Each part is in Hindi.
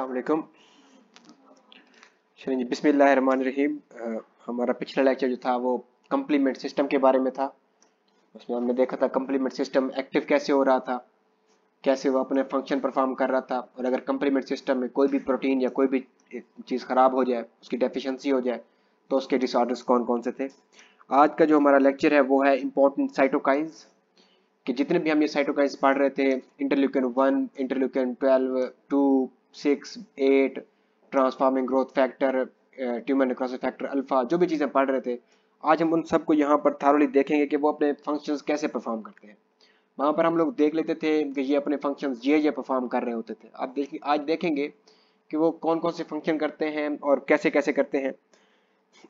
असलकम चलिए बिसमिल्ल रहीम हमारा पिछला लेक्चर जो था वो कम्प्लीमेंट सिस्टम के बारे में था उसमें हमने देखा था कम्प्लीमेंट सिस्टम एक्टिव कैसे हो रहा था कैसे वो अपने फंक्शन परफॉर्म कर रहा था और अगर कम्प्लीमेंट सिस्टम में कोई भी प्रोटीन या कोई भी चीज़ ख़राब हो जाए उसकी डेफिशंसी हो जाए तो उसके डिसऑर्डर्स कौन कौन से थे आज का जो हमारा लेक्चर है वो है इम्पोर्टेंट साइटोकाइंस कि जितने भी हम ये साइटोकाइंस पढ़ रहे थे interleukin one interleukin twelve two six eight transforming growth factor tumour necrosis factor alpha जो भी चीज़ें पढ़ रहे थे आज हम उन सबको यहाँ पर थारोली देखेंगे कि वो अपने फंक्शंस कैसे परफॉर्म करते हैं वहाँ पर हम लोग देख लेते थे कि ये अपने फंक्शंस ये ये परफॉर्म कर रहे होते थे अब देखिए आज देखेंगे कि वो कौन कौन से फंक्शन करते हैं और कैसे कैसे करते हैं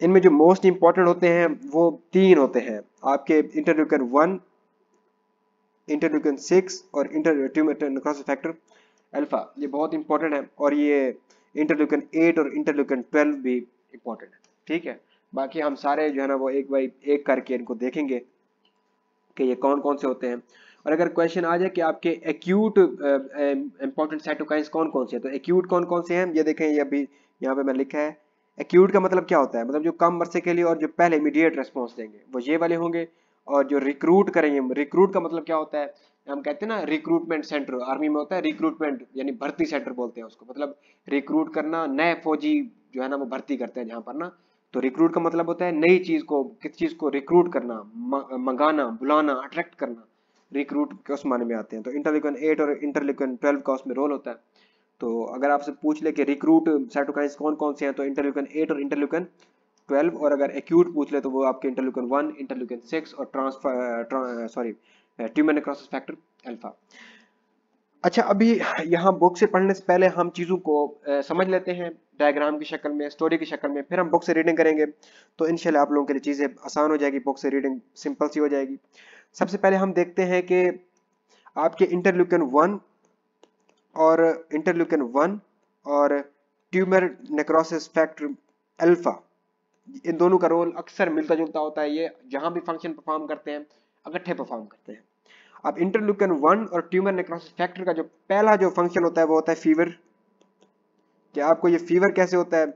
इनमें जो मोस्ट इंपॉर्टेंट होते हैं वो तीन होते हैं आपके इंटरव्यूकन वन इंटरव्यूकन सिक्स और इंटर ट्यूमर फैक्टर अल्फा ये बहुत इंपॉर्टेंट है और ये इंटरल्यूकन एट और इंटरल्यूकन ट्वेल्व भी इंपॉर्टेंट है ठीक है बाकी हम सारे जो है ना वो एक बाई एक करके इनको देखेंगे कि ये कौन कौन से होते हैं और अगर क्वेश्चन आ जाए कि आपके एक्यूट इंपॉर्टेंट साइटोकाइंस कौन कौन से हैं तो एक्यूट कौन कौन से हैं ये देखें ये अभी यहाँ पे मैं लिखा है एक्यूट का मतलब क्या होता है मतलब जो कम वर्षे के लिए और जो पहले इमीडिएट रिस्पॉन्स देंगे वो ये वाले होंगे और जो रिक्रूट करेंगे रिक्रूट का मतलब क्या होता है हम कहते हैं ना रिक्रूटमेंट सेंटर आर्मी में होता है रिक्रूटमेंट यानी भर्ती सेंटर बोलते हैं उसको मतलब रिक्रूट करना नए फौजी जो है ना वो भर्ती करते हैं जहाँ पर ना तो रिक्रूट का मतलब होता है नई चीज को किस चीज को रिक्रूट करना मंगाना बुलाना अट्रैक्ट करना रिक्रूट के उस माने में आते हैं तो इंटरलिक्वन एट और इंटरलिक्वन ट्वेल्व का उसमें रोल होता है तो अगर आपसे पूछ ले कि रिक्रूट साइटोकाइंस कौन कौन से हैं तो इंटरलिक्वन एट और इंटरलिक्वन ट्वेल्व और अगर एक्यूट पूछ ले तो वो आपके इंटरलिक्वन वन इंटरलिक्वन सिक्स और ट्रांसफर सॉरी ट्रा, ट्यूमर नेक्रोसिस फैक्टर अल्फा अच्छा अभी यहाँ बुक से पढ़ने से पहले हम चीज़ों को uh, समझ लेते हैं डायग्राम की शक्ल में स्टोरी की शक्ल में फिर हम बुक से रीडिंग करेंगे तो इनशाला आप लोगों के लिए चीज़ें आसान हो जाएगी बुक से रीडिंग सिंपल सी हो जाएगी सबसे पहले हम देखते हैं कि आपके इंटरल्यूकन वन और इंटरल्यूकन वन और ट्यूमर नेक्रोसिस फैक्टर अल्फा इन दोनों का रोल अक्सर मिलता जुलता होता है ये जहाँ भी फंक्शन परफॉर्म करते हैं इकट्ठे परफॉर्म करते हैं अब इंटरल्यूकन वन और ट्यूमर नेक्रोसिस फैक्टर का जो पहला जो फंक्शन होता है वो होता है फीवर कि आपको ये फीवर कैसे होता है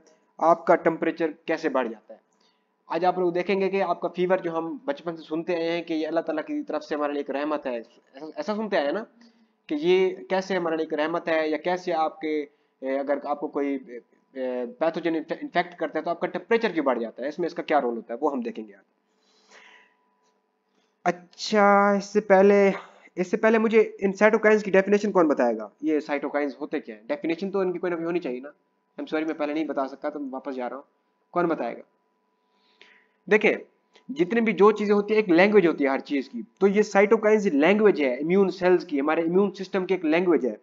आपका टेम्परेचर कैसे बढ़ जाता है आज आप लोग देखेंगे कि आपका फीवर जो हम बचपन से सुनते आए हैं कि ये अल्लाह ताला की तरफ से हमारे लिए एक रहमत है ऐसा सुनते आए हैं ना कि ये कैसे हमारे लिए एक रहमत है या कैसे आपके अगर आपको कोई पैथोजन इन्फेक्ट करता है तो आपका टेम्परेचर क्यों बढ़ जाता है इसमें इसका क्या रोल होता है वो हम देखेंगे आज अच्छा इससे पहले इससे पहले मुझे इन साइटोकाइंस की डेफिनेशन कौन बताएगा ये साइटोकाइंस होते क्या है डेफिनेशन तो इनकी कोई ना कोई होनी चाहिए ना आई एम सॉरी मैं पहले नहीं बता सकता तो वापस जा रहा हूँ कौन बताएगा देखिए जितने भी जो चीज़ें होती है एक लैंग्वेज होती है हर चीज़ की तो ये साइटोकाइंस लैंग्वेज है इम्यून सेल्स की हमारे इम्यून सिस्टम की एक लैंग्वेज है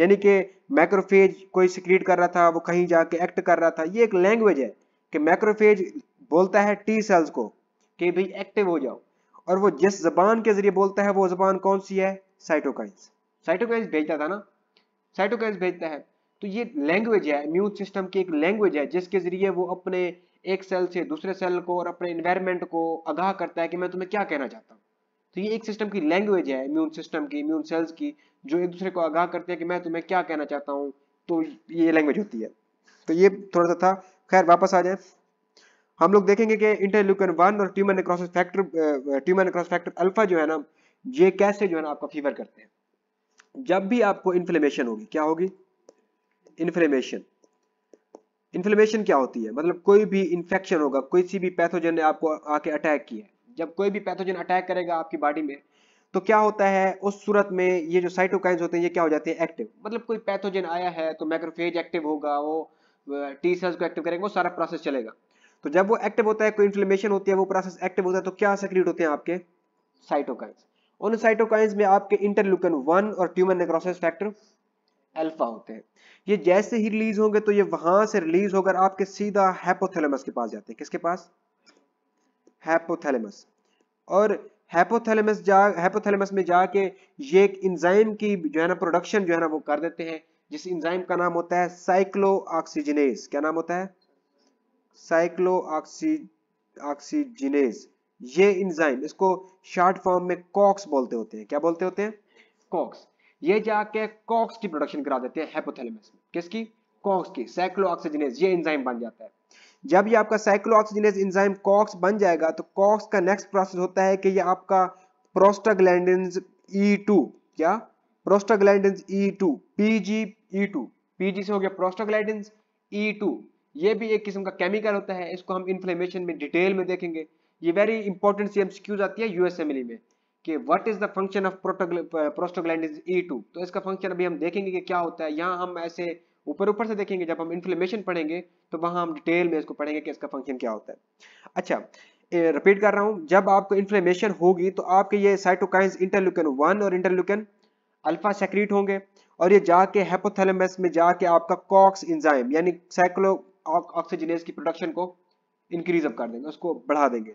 यानी कि मैक्रोफेज कोई सिक्रीट कर रहा था वो कहीं जाके एक्ट कर रहा था ये एक लैंग्वेज है कि मैक्रोफेज बोलता है टी सेल्स को कि भाई एक्टिव हो जाओ और वो जिस जबान के जरिए बोलता है वो जबान कौन सी है साइटोकाइंस साइटोकाइंस भेजता था ना साइटोकाइंस भेजता है तो ये लैंग्वेज है इम्यून सिस्टम की एक लैंग्वेज है जिसके जरिए वो अपने एक सेल से दूसरे सेल को और अपने इन्वायरमेंट को आगाह करता है कि मैं तुम्हें क्या कहना चाहता हूँ तो ये एक सिस्टम की लैंग्वेज है इम्यून सिस्टम की इम्यून सेल्स की जो एक दूसरे को आगाह करते हैं कि मैं तुम्हें क्या कहना चाहता हूँ तो ये लैंग्वेज होती है तो ये थोड़ा सा था खैर वापस आ जाए हम लोग देखेंगे कि इंटरल्यूकन वन और tumour necrosis factor tumour necrosis factor alpha जो है ना ये कैसे जो है ना आपका फीवर करते हैं जब भी आपको इन्फ्लेमेशन होगी क्या होगी इन्फ्लेमेशन इन्फ्लेमेशन क्या होती है मतलब कोई भी इन्फेक्शन होगा कोई सी भी पैथोजन ने आपको आके अटैक किया जब कोई भी पैथोजन अटैक करेगा आपकी बॉडी में तो क्या होता है उस सूरत में ये जो साइटोकाइंस होते हैं ये क्या हो जाते हैं एक्टिव मतलब कोई पैथोजन आया है तो मैक्रोफेज एक्टिव होगा वो टी सेल्स को एक्टिव करेंगे वो सारा प्रोसेस चलेगा तो जब वो एक्टिव होता है कोई इन्फ्लेमेशन होती है वो प्रोसेस एक्टिव होता है तो क्या सक्रिएट होते हैं आपके साइटोकाइंस उन साइटोकाइंस में आपके इंटरलुकन वन और ट्यूमर नेक्रोसिस फैक्टर अल्फा होते हैं ये जैसे ही रिलीज होंगे तो ये वहां से रिलीज होकर आपके सीधा हैपोथैलेमस के पास जाते हैं किसके पास हैपोथैलेमस और हैपोथैलेमस जा हैपोथैलेमस में जाके ये एक इंजाइम की जो है ना प्रोडक्शन जो है ना वो कर देते हैं जिस इंजाइम का नाम होता है साइक्लो ऑक्सीजनेस क्या नाम होता है साइक्लो ऑक्सीजिनेज ये इंजाइम इसको शॉर्ट फॉर्म में कॉक्स बोलते होते हैं क्या बोलते होते हैं कॉक्स ये जाके कॉक्स की प्रोडक्शन करा देते हैं हेपोथेलेमस में किसकी कॉक्स की साइक्लो ऑक्सीजिनेज ये इंजाइम बन जाता है जब ये आपका साइक्लो ऑक्सीजिनेज इंजाइम कॉक्स बन जाएगा तो कॉक्स का नेक्स्ट प्रोसेस होता है कि ये आपका प्रोस्टाग्लैंडिन E2 क्या प्रोस्टाग्लैंडिन E2 PGE2 पीजी से हो गया प्रोस्टाग्लैंडिन E2 ये भी एक किस्म का केमिकल होता है इसको हम इन्फ्लेमेशन में डिटेल में देखेंगे ये वेरी इंपॉर्टेंट सी एमसीक्यूज आती है यूएसएमएलई e में कि what is the function of prostaglandin is E two तो इसका फंक्शन अभी हम देखेंगे कि क्या होता है यहाँ हम ऐसे ऊपर ऊपर से देखेंगे जब हम इन्फ्लेमेशन पढ़ेंगे तो वहां हम डिटेल में इसको पढ़ेंगे कि इसका फंक्शन क्या होता है अच्छा रिपीट कर रहा हूँ जब आपको इन्फ्लेमेशन होगी तो आपके ये साइटोकाइंस इंटरल्यूकन वन और इंटरल्यूकन अल्फा सेक्रीट होंगे और ये जाके हेपोथैलेमस में जाके आपका कॉक्स इंजाइम यानी साइक्लो ऑक्सीजनेस की प्रोडक्शन को इंक्रीज अप कर देंगे उसको बढ़ा देंगे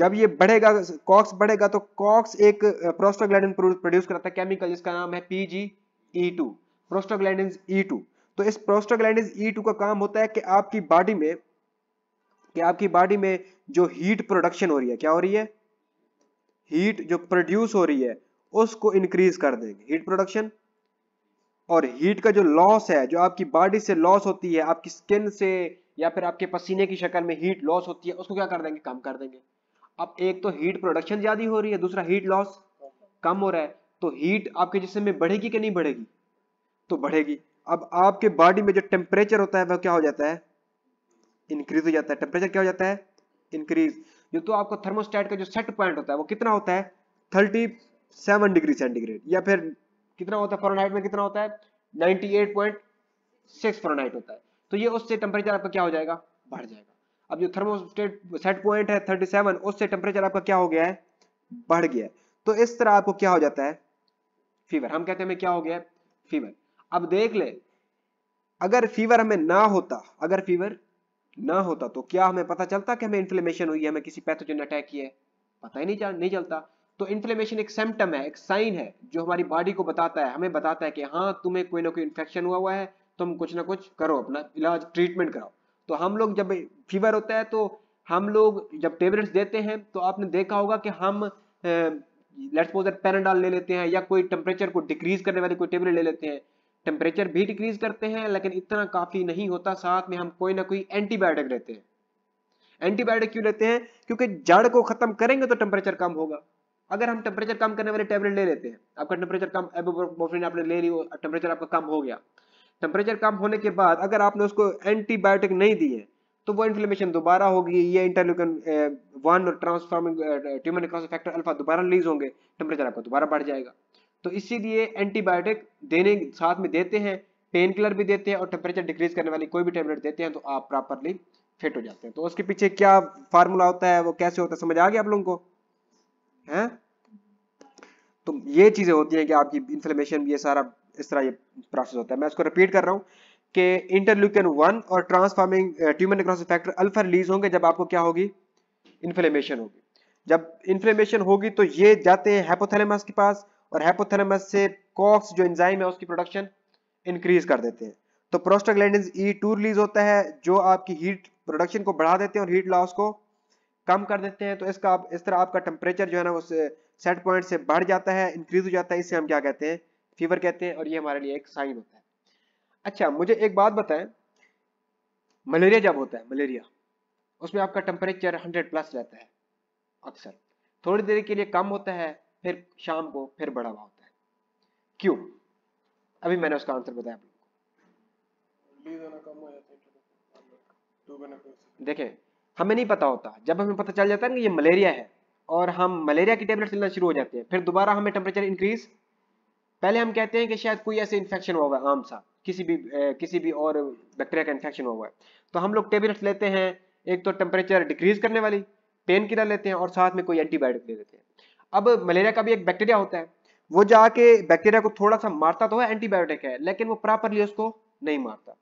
जब ये बढ़ेगा कॉक्स बढ़ेगा तो कॉक्स एक प्रोस्टाग्लैंडिन प्रोड्यूस करता है केमिकल जिसका नाम है ई टू पीजीई2 ई टू तो इस ई टू e का काम होता है कि आपकी बॉडी में कि आपकी बॉडी में जो हीट प्रोडक्शन हो रही है क्या हो रही है हीट जो प्रोड्यूस हो रही है उसको इंक्रीज कर देंगे हीट प्रोडक्शन और हीट का जो लॉस है जो आपकी बॉडी से लॉस होती है आपकी स्किन से या फिर आपके पसीने की शक्ल में हीट लॉस होती है उसको क्या कर देंगे कम कर देंगे अब एक तो हीट प्रोडक्शन ज्यादा हो रही है दूसरा हीट लॉस कम हो रहा है तो हीट आपके जिसम में बढ़ेगी कि नहीं बढ़ेगी तो बढ़ेगी अब आपके बॉडी में जो टेम्परेचर होता है वह क्या हो जाता है इंक्रीज हो जाता है टेम्परेचर क्या हो जाता है इंक्रीज जो तो आपका थर्मोस्टेट का जो सेट पॉइंट होता है वो कितना होता है थर्टी सेवन डिग्री सेंटीग्रेड या फिर कितना होता है फॉरनहाइट में कितना होता है 98.6 फॉरनहाइट होता है तो ये उससे टेम्परेचर आपका क्या हो जाएगा बढ़ जाएगा अब जो थर्मोस्टेट सेट पॉइंट है 37 उससे टेम्परेचर आपका क्या हो गया है बढ़ गया है तो इस तरह आपको क्या हो जाता है फीवर हम कहते हैं क्या हो गया फीवर अब देख ले अगर फीवर हमें ना होता अगर फीवर ना होता तो क्या हमें पता चलता कि हमें इन्फ्लेमेशन हुई है हमें किसी पैथोजन अटैक किया है पता ही नहीं चल नहीं चलता तो इन्फ्लेमेशन एक सिम्टम है एक साइन है जो हमारी बॉडी को बताता है हमें बताता है कि हाँ तुम्हें कोई ना कोई इन्फेक्शन हुआ हुआ है तुम कुछ ना कुछ करो अपना इलाज ट्रीटमेंट कराओ तो हम लोग जब फीवर होता है तो हम लोग जब टेबलेट्स देते हैं तो आपने देखा होगा कि हम लेट्स सपोज दैट पेराडाल ले लेते हैं या कोई टेम्परेचर को डिक्रीज करने वाली कोई टेबलेट ले लेते हैं टेम्परेचर भी डिक्रीज करते हैं लेकिन इतना काफ़ी नहीं होता साथ में हम कोई ना कोई एंटीबायोटिक लेते हैं एंटीबायोटिक क्यों लेते हैं क्योंकि जड़ को खत्म करेंगे तो टेम्परेचर कम होगा अगर हम टेम्परेचर कम करने वाली टेबलेट ले लेते हैं आपका टेम्परेचर कम एबोब्रोफेन आपने ले ली टेम्परेचर आपका कम हो गया टेम्परेचर कम होने के बाद अगर आपने उसको एंटीबायोटिक नहीं दिए तो वो इन्फ्लेमेशन दोबारा होगी ये इंटरल्यूकन वन और transforming tumour necrosis factor alpha दोबारा रिलीज होंगे टेम्परेचर आपका दोबारा बढ़ जाएगा तो इसीलिए एंटीबायोटिक देने साथ में देते हैं पेन किलर भी देते हैं और टेम्परेचर डिक्रीज करने वाली कोई भी टेबलेट देते हैं तो आप प्रॉपरली फिट हो जाते हैं तो उसके पीछे क्या फार्मूला होता है वो कैसे होता है समझ आ गया आप लोगों को है तो ये चीजें होती है कि आपकी इन्फ्लेमेशन ये सारा इस तरह ये प्रोसेस होता है मैं इसको रिपीट कर रहा हूँ कि इंटरल्यूकन वन और transforming tumour necrosis factor alpha release होंगे जब आपको क्या होगी इन्फ्लेमेशन होगी जब इन्फ्लेमेशन होगी तो ये जाते हैं हैपोथैलेमस के पास और हैपोथैलेमस से कॉक्स जो एंजाइम है उसकी प्रोडक्शन इंक्रीज कर देते हैं तो प्रोस्टाग्लैंडिन ई टू रिलीज होता है जो आपकी हीट प्रोडक्शन को बढ़ा देते हैं और हीट लॉस को कम कर देते हैं तो इसका आप इस तरह आपका टेम्परेचर जो है ना उस सेट पॉइंट से बढ़ जाता है इंक्रीज हो जाता है इसे हम क्या कहते हैं फीवर कहते हैं और ये हमारे लिए एक साइन होता है अच्छा मुझे एक बात बताएं मलेरिया जब होता है मलेरिया उसमें आपका टेम्परेचर हंड्रेड प्लस रहता है अक्सर थोड़ी देर के लिए कम होता है फिर शाम को फिर बढ़ा हुआ होता है क्यों अभी मैंने उसका आंसर बताया आप लोगों को देखें हमें नहीं पता होता जब हमें पता चल जाता है ना ये मलेरिया है और हम मलेरिया की टेबलेट लेना शुरू हो जाते हैं फिर दोबारा हमें टेम्परेचर इंक्रीज पहले हम कहते हैं कि शायद कोई ऐसे इन्फेक्शन हुआ है आम सा किसी भी ए, किसी भी और बैक्टीरिया का इन्फेक्शन हुआ है तो हम लोग टेबलेट्स लेते हैं एक तो टेम्परेचर डिक्रीज करने वाली पेन किलर लेते हैं और साथ में कोई एंटीबायोटिक ले लेते हैं अब मलेरिया का भी एक बैक्टीरिया होता है वो जाके बैक्टीरिया को थोड़ा सा मारता तो है एंटीबायोटिक है लेकिन वो प्रॉपरली उसको नहीं मारता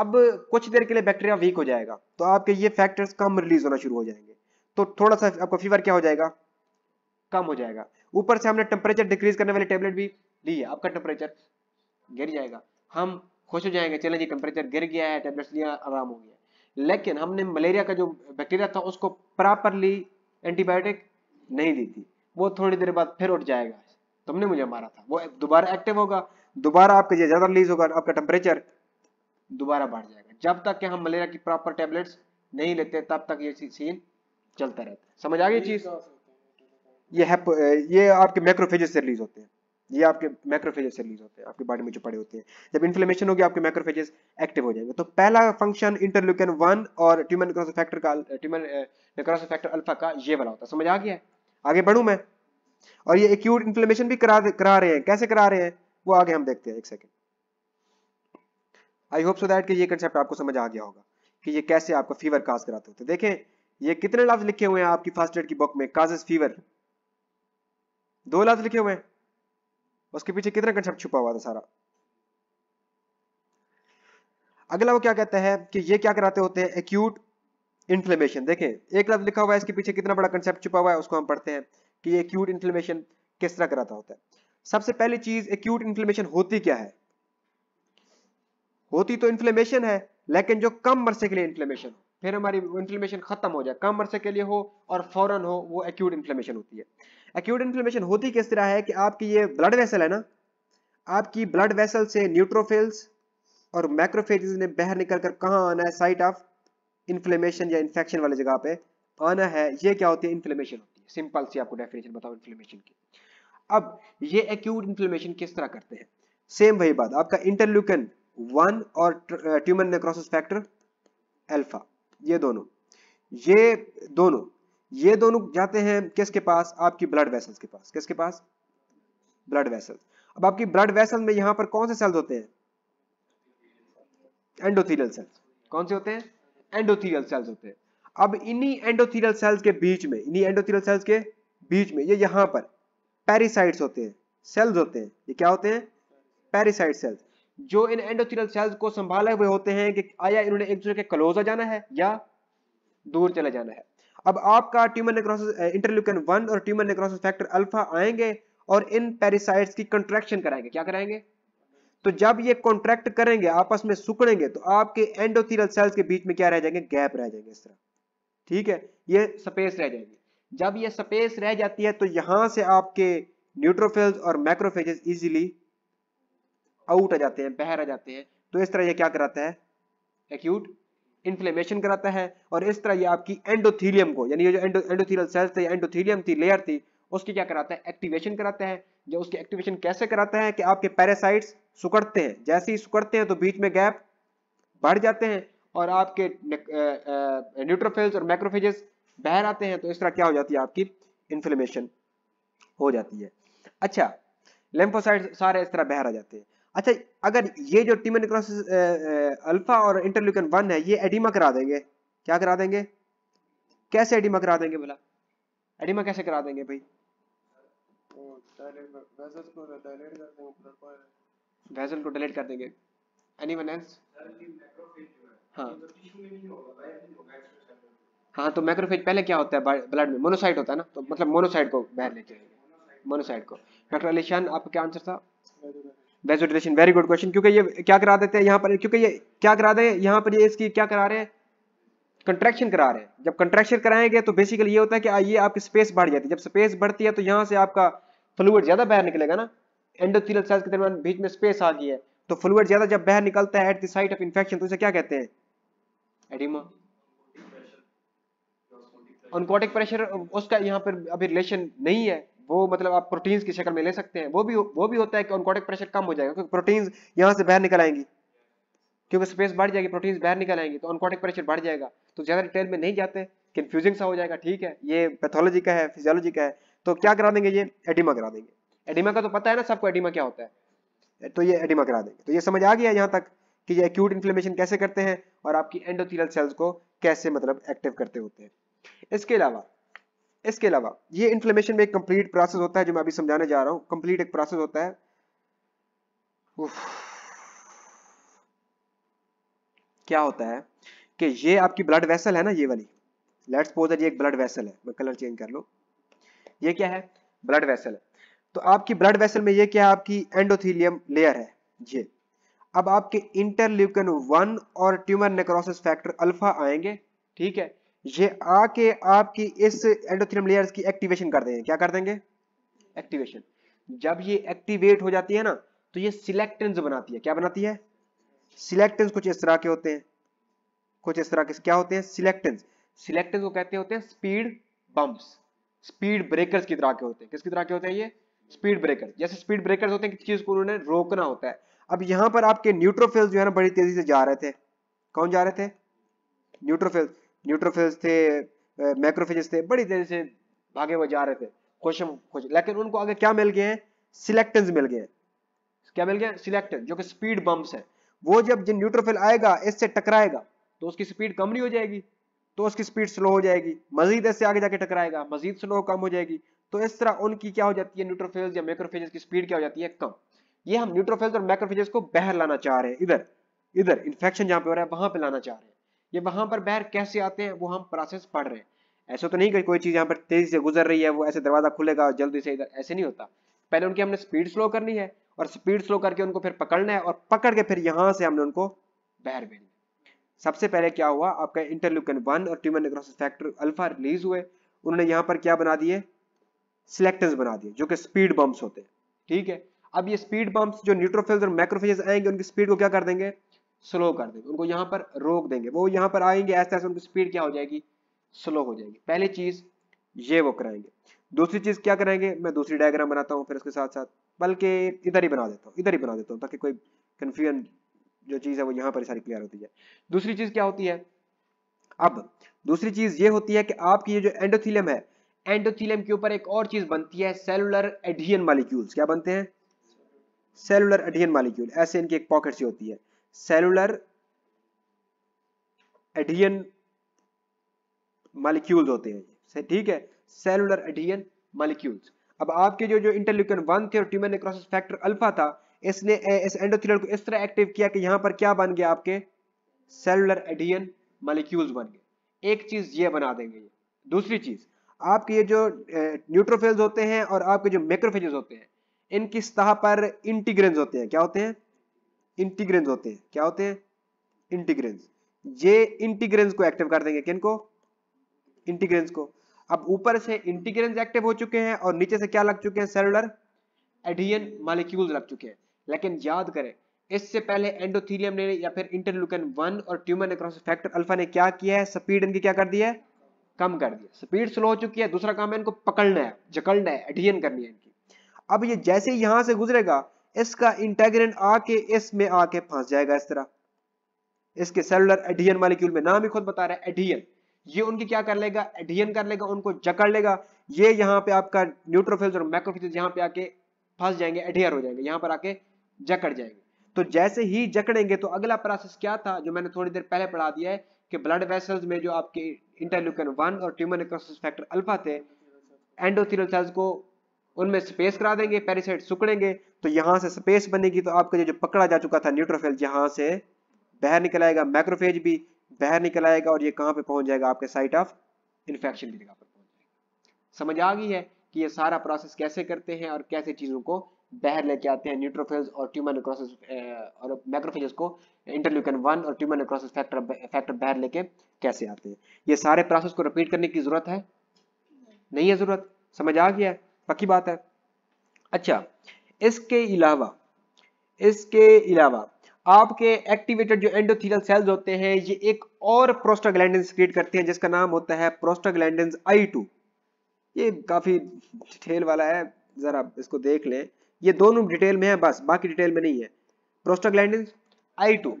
अब कुछ देर के लिए बैक्टीरिया वीक हो जाएगा तो आपके ये फैक्टर्स कम रिलीज होना शुरू हो जाएंगे तो थोड़ा सा आपका फीवर क्या हो जाएगा कम हो जाएगा ऊपर से हमने टेम्परेचर डिक्रीज करने वाली टेबलेट भी ली है आपका टेम्परेचर गिर जाएगा हम खुश हो जाएंगे चले जी टेम्परेचर गिर गया है टेबलेट लिया आराम हो गया लेकिन हमने मलेरिया का जो बैक्टीरिया था उसको प्रॉपरली एंटीबायोटिक नहीं दी थी वो थोड़ी देर बाद फिर उठ जाएगा तुमने मुझे मारा था वो दोबारा एक्टिव होगा दोबारा आपका ज्यादा रिलीज होगा आपका टेम्परेचर दोबारा बढ़ जाएगा जब तक कि हम मलेरिया की प्रॉपर टेबलेट्स नहीं लेते तब तक ये सीन चलता रहता है समझ आ गई चीज ये है ये आपके मैक्रोफेजेस से रिलीज होते हैं ये आपके मैक्रोफेजेस से रिलीज होते हैं आपके बॉडी में जो पड़े होते हैं जब इन्फ्लेमेशन होगी आपके मैक्रोफेजेस एक्टिव हो जाएंगे तो पहला फंक्शन इंटरल्यूकन वन और ट्यूमर नेक्रोसिस फैक्टर का ट्यूमर नेक्रोसिस फैक्टर अल्फा का ये वाला होता है समझ आ गया आगे बढ़ू मैं और ये एक्यूट इन्फ्लेमेशन भी करा करा रहे हैं कैसे करा रहे हैं वो आगे हम देखते हैं एक second I hope so that कि ये कंसेप्ट आपको समझ आ गया होगा कि ये कैसे आपका फीवर काज कराते होते देखें ये कितने लफ्ज लिखे हुए हैं आपकी फर्स्ट एड की बुक में काजेस फीवर दो लफ्ज लिखे हुए हैं उसके पीछे कितना कंसेप्ट छुपा हुआ था सारा अगला वो क्या कहता है कि ये क्या कराते होते हैं एक्यूट इन्फ्लेमेशन देखें एक लफ्ज लिखा हुआ है इसके पीछे कितना बड़ा कंसेप्ट छुपा हुआ है उसको हम पढ़ते हैं कि ये एक्यूट इन्फ्लेमेशन किस तरह कराता होता है सबसे पहली चीज एक्यूट इन्फ्लेमेशन होती क्या है होती तो इन्फ्लेमेशन है लेकिन जो कम अरसे के लिए इन्फ्लेमेशन फिर हमारी इन्फ्लेमेशन खत्म हो जाए कम अरसे के लिए हो और फौरन हो वो एक्यूट इन्फ्लेमेशन होती है एक्यूट इन्फ्लेमेशन होती किस तरह है कि आपकी ये ब्लड वेसल है ना आपकी ब्लड वेसल से न्यूट्रोफिल्स और मैक्रोफेजेस ने बाहर निकल कर कहाँ आना है साइट ऑफ इन्फ्लेमेशन या इन्फेक्शन वाली जगह पे आना है ये क्या होती है इन्फ्लेमेशन होती है सिंपल सी आपको डेफिनेशन बताओ इन्फ्लेमेशन की अब ये एक्यूट इन्फ्लेमेशन किस तरह करते हैं सेम वही बात आपका इंटरल्यूकन वन और ट्यूमर नेक्रोसिस फैक्टर अल्फा ये दोनों ये दोनों ये दोनों जाते हैं किसके पास आपकी ब्लड वेसल्स के पास किसके पास ब्लड वेसल्स अब आपकी ब्लड वेसल में यहां पर कौन से सेल्स होते हैं एंडोथीरियल सेल्स कौन से होते हैं एंडोथीरियल सेल्स होते हैं अब इन्हीं एंडोथीरियल सेल्स के बीच में इन्हीं एंडोथीरियल सेल्स के बीच में ये यहां पर पेरिसाइड्स होते हैं सेल्स होते हैं ये क्या होते हैं पेरिसाइड सेल्स जो इन एंडोथेलियल सेल्स को संभाले हुए होते हैं कि आया इन्होंने एक दूसरे के क्लोज आ जाना है या दूर चले जाना है अब आपका ट्यूमर नेक्रोसिस इंटरल्यूकन वन और ट्यूमर नेक्रोसिस फैक्टर अल्फा आएंगे और इन पेरिसाइट्स की कंट्रैक्शन कराएंगे क्या कराएंगे तो जब ये कॉन्ट्रैक्ट करेंगे आपस में सुकड़ेंगे तो आपके एंडोथीरियल सेल्स के बीच में क्या रह जाएंगे गैप रह जाएंगे इस तरह ठीक है ये स्पेस रह जाएगी जब ये स्पेस रह जाती है तो यहां से आपके न्यूट्रोफिल्स और मैक्रोफेजेस इजीली आउट आ जाते हैं बहर आ जाते हैं तो इस तरह ये क्या कराता है एक्यूट इन्फ्लेमेशन कराता है और इस तरह ये आपकी एंडोथीलियम को यानी ये जो एंडो एंडोथीलियल सेल्स थे एंडोथीलियम थी लेयर थी उसकी क्या कराता है एक्टिवेशन कराता है या उसकी एक्टिवेशन कैसे कराता है कि आपके पैरासाइट्स सुकड़ते हैं जैसे ही सुकड़ते हैं तो बीच में गैप बढ़ जाते हैं और आपके न्यूट्रोफिल्स uh, uh, और मैक्रोफेजेस बहर आते हैं तो इस तरह क्या हो जाती है आपकी इन्फ्लेमेशन हो जाती है अच्छा लेम्फोसाइट सारे इस तरह बहर आ जाते हैं अच्छा अगर ये जो टीमन क्रॉस अल्फा और इंटरल्यूकन वन है ये एडिमा करा देंगे क्या करा देंगे कैसे एडिमा करा देंगे बोला एडिमा कैसे करा देंगे भाई वेसल को डिलीट कर देंगे एनीवन एल्स हाँ हाँ तो मैक्रोफेज पहले क्या होता है ब्लड में मोनोसाइट होता है ना तो मतलब मोनोसाइट को बाहर लेके हैं मोनोसाइट को डॉक्टर अलीशान आपका क्या आंसर था बेसोडिलेशन वेरी गुड क्वेश्चन क्योंकि ये क्या करा देते हैं यहाँ पर क्योंकि ये क्या करा दे यहाँ पर ये इसकी क्या करा रहे हैं कंट्रेक्शन करा रहे हैं जब कंट्रेक्शन कराएंगे तो बेसिकली ये होता है कि ये आपकी स्पेस बढ़ जाती है जब स्पेस बढ़ती है तो यहाँ से आपका फ्लूड ज्यादा बाहर निकलेगा ना एंडोथिल के दरमियान बीच में स्पेस आ गई है तो फ्लूड ज्यादा जब बाहर निकलता है at the site of infection तो उसे क्या कहते हैं एडिमा ऑनकोटिक प्रेशर उसका यहाँ पर अभी रिलेशन नहीं है वो मतलब आप प्रोटीन्स की शक्ल में ले सकते हैं वो भी वो भी होता है कि ऑनकोटिक प्रेशर कम हो जाएगा क्योंकि प्रोटीन्स यहाँ से बाहर निकल आएंगी क्योंकि स्पेस बढ़ जाएगी प्रोटीन्स बाहर निकल आएंगी तो ऑनकोटिक प्रेशर बढ़ जाएगा तो ज़्यादा डिटेल में नहीं जाते कन्फ्यूजिंग सा हो जाएगा ठीक है ये पैथोलॉजी का है फिजियोलॉजी का है तो क्या करा देंगे ये एडिमा करा देंगे एडिमा का तो पता है ना सबको एडिमा क्या होता है तो ये एडिमा करा देंगे तो ये समझ आ गया यहाँ तक कि ये एक्यूट इन्फ्लेमेशन कैसे करते हैं और आपकी एंडोथीरियल सेल्स को कैसे मतलब एक्टिव करते होते हैं इसके अलावा इसके अलावा ये इन्फ्लेमेशन में एक कंप्लीट प्रोसेस होता है जो मैं अभी समझाने जा रहा हूँ कंप्लीट एक प्रोसेस होता है क्या होता है कि ये आपकी ब्लड वेसल है ना ये वाली लेट्स सपोज ये एक ब्लड वेसल है मैं कलर चेंज कर लूँ ये क्या है ब्लड वेसल है तो आपकी ब्लड वेसल में ये क्या है आपकी एंडोथीलियम लेयर है ये अब आपके इंटरल्यूकन वन और ट्यूमर नेक्रोसिस फैक्टर अल्फा आएंगे ठीक है ये आके आपकी इस एंडोथिलियम लेयर्स की एक्टिवेशन कर देंगे क्या कर देंगे एक्टिवेशन जब ये एक्टिवेट हो जाती है ना तो ये सिलेक्टेंस बनाती है क्या बनाती है सिलेक्टेंस कुछ इस तरह के होते हैं कुछ इस तरह के क्या होते हैं सिलेक्टेंस सिलेक्टेंस को कहते होते हैं स्पीड बम्प्स स्पीड ब्रेकर्स की तरह के होते हैं किसकी तरह के होते हैं ये स्पीड ब्रेकर जैसे स्पीड ब्रेकर होते हैं किसी चीज को उन्होंने रोकना होता है अब यहां पर आपके न्यूट्रोफिल्स जो है ना बड़ी तेजी से जा रहे थे कौन जा रहे थे न्यूट्रोफिल्स न्यूट्रोफेज थे मैक्रोफेजेस थे बड़ी देर से भागे हुए जा रहे थे क्वेश्चन खोज लेकिन उनको आगे क्या मिल गए हैं सिलेक्टेंस मिल गए क्या मिल गया सिलेक्टेड जो कि स्पीड बम्प है वो जब जिन न्यूट्रोफिल आएगा इससे टकराएगा तो उसकी स्पीड कम नहीं हो जाएगी तो उसकी स्पीड स्लो हो जाएगी मजीद इससे आगे जाके टकराएगा मजीद स्लो कम हो जाएगी तो इस तरह उनकी क्या हो जाती है न्यूट्रोफेज या मैक्रोफेजेस की स्पीड क्या हो जाती है कम ये हम न्यूट्रोफेज और मैक्रोफेजेस को बहर लाना चाह रहे हैं इधर इधर इन्फेक्शन जहां पे हो रहा है वहां पे लाना चाह रहे हैं ये वहां पर बाहर कैसे आते हैं वो हम प्रोसेस पढ़ रहे हैं ऐसा तो नहीं कि कोई चीज यहाँ पर तेजी से गुजर रही है वो ऐसे दरवाजा खुलेगा जल्दी से इधर ऐसे नहीं होता पहले उनकी हमने स्पीड स्लो करनी है और स्पीड स्लो करके उनको फिर पकड़ना है और पकड़ के फिर यहाँ से हमने उनको बाहर भेजना सबसे पहले क्या हुआ आपका इंटरल्यूकन वन और tumour necrosis factor alpha release हुए उन्होंने यहाँ पर क्या बना दिए सिलेक्टर्स बना दिए जो कि स्पीड बम्प्स होते हैं ठीक है अब ये स्पीड बम्प्स जो न्यूट्रोफिल्स और मैक्रोफेजेस आएंगे उनकी स्पीड को क्या कर देंगे स्लो कर देंगे उनको यहाँ पर रोक देंगे वो यहाँ पर आएंगे ऐसे ऐसे उनकी स्पीड क्या हो जाएगी स्लो हो जाएगी पहली चीज ये वो कराएंगे दूसरी चीज क्या कराएंगे मैं दूसरी डायग्राम बनाता हूँ फिर उसके साथ साथ बल्कि इधर ही बना देता हूँ इधर ही बना देता हूँ ताकि कोई कन्फ्यूजन जो चीज है वो यहाँ पर सारी क्लियर होती है दूसरी चीज क्या होती है अब दूसरी चीज ये होती है कि आपकी ये जो एंडोथीलियम है एंडोथीलियम के ऊपर एक और चीज बनती है सेलुलर एडियन मालिक्यूल्स क्या बनते हैं सेलुलर एडियन मालिक्यूल ऐसे इनकी एक पॉकेट सी होती है सेलुलर एडियन मालिक्यूल्स होते हैं ठीक है सेलुलर एडियन मालिक्यूल्स अब आपके जो जो इंटरल्यूकन वन थे और ट्यूमर नेक्रोसिस फैक्टर अल्फा था इसने इस एंडोथेलियल को इस तरह एक्टिव किया कि यहां पर क्या बन गया आपके सेलुलर एडियन मालिक्यूल्स बन गए एक चीज ये बना देंगे ये दूसरी चीज आपके ये जो न्यूट्रोफेल्स होते हैं और आपके जो मैक्रोफेजेस होते हैं इनकी सतह पर इंटीग्रेंस होते हैं क्या होते हैं इंटीग्रेंस होते हैं क्या होते हैं इंटीग्रेंस ये इंटीग्रेंस को एक्टिव कर देंगे किन को इंटीग्रेंस को अब ऊपर से इंटीग्रेंस एक्टिव हो चुके हैं और नीचे से क्या लग चुके हैं सेलुलर एडियन मालिक्यूल लग चुके हैं लेकिन याद करें इससे पहले एंडोथीलियम ने या फिर इंटरलुकन वन और ट्यूमर नेक्रोसिस फैक्टर अल्फा ने क्या किया है स्पीड इनकी क्या कर दी है कम कर दिया स्पीड स्लो हो चुकी है दूसरा काम है इनको पकड़ना है जकड़ना है एडियन करनी है इनकी अब ये जैसे ही यहां से गुजरेगा एस का इंटेग्रेंट आके एस में आके फंस जाएगा इस तरह इसके सेलुलर एडियन मालिक्यूल में नाम ही खुद बता रहा है एडियन ये उनकी क्या कर लेगा एडियन कर लेगा उनको जकड़ लेगा ये यहाँ पे आपका न्यूट्रोफिल्स और मैक्रोफिल्स यहाँ पे आके फंस जाएंगे एडियर हो जाएंगे यहाँ पर आके जकड़ जाएंगे तो जैसे ही जकड़ेंगे तो अगला प्रोसेस क्या था जो मैंने थोड़ी देर पहले पढ़ा दिया है कि ब्लड वेसल्स में जो आपके इंटरल्यूकन वन और ट्यूमर फैक्टर अल्फा थे एंडोथीरियल सेल्स को उनमें स्पेस करा देंगे पेरिसाइट सुकड़ेंगे तो यहाँ से स्पेस बनेगी तो आपका जो पकड़ा जा चुका था न्यूट्रोफिल यहां से बाहर निकल आएगा मैक्रोफेज भी बाहर निकल आएगा और ये कहाँ पे पहुंच जाएगा आपके साइट ऑफ इन्फेक्शन की जगह पर पहुंच जाएगा समझ आ गई है कि ये सारा प्रोसेस कैसे करते हैं और कैसे चीज़ों को बाहर लेके आते हैं न्यूट्रोफिल्स और ट्यूमर नेक्रोसिस और मैक्रोफेजेस को इंटरल्यूकन वन और ट्यूमर नेक्रोसिस फैक्टर फैक्टर बाहर लेके कैसे आते हैं ये सारे प्रोसेस को रिपीट करने की जरूरत है नहीं है जरूरत समझ आ गया पक्की बात है अच्छा इसके अलावा इसके अलावा आपके एक्टिवेटेड जो एंडोथीलियल सेल्स होते हैं ये एक और प्रोस्टाग्लैंडिन क्रिएट करते हैं जिसका नाम होता है प्रोस्टाग्लैंडिन आई टू ये काफी डिटेल वाला है जरा इसको देख लें ये दोनों डिटेल में है बस बाकी डिटेल में नहीं है प्रोस्टाग्लैंडिन आई टू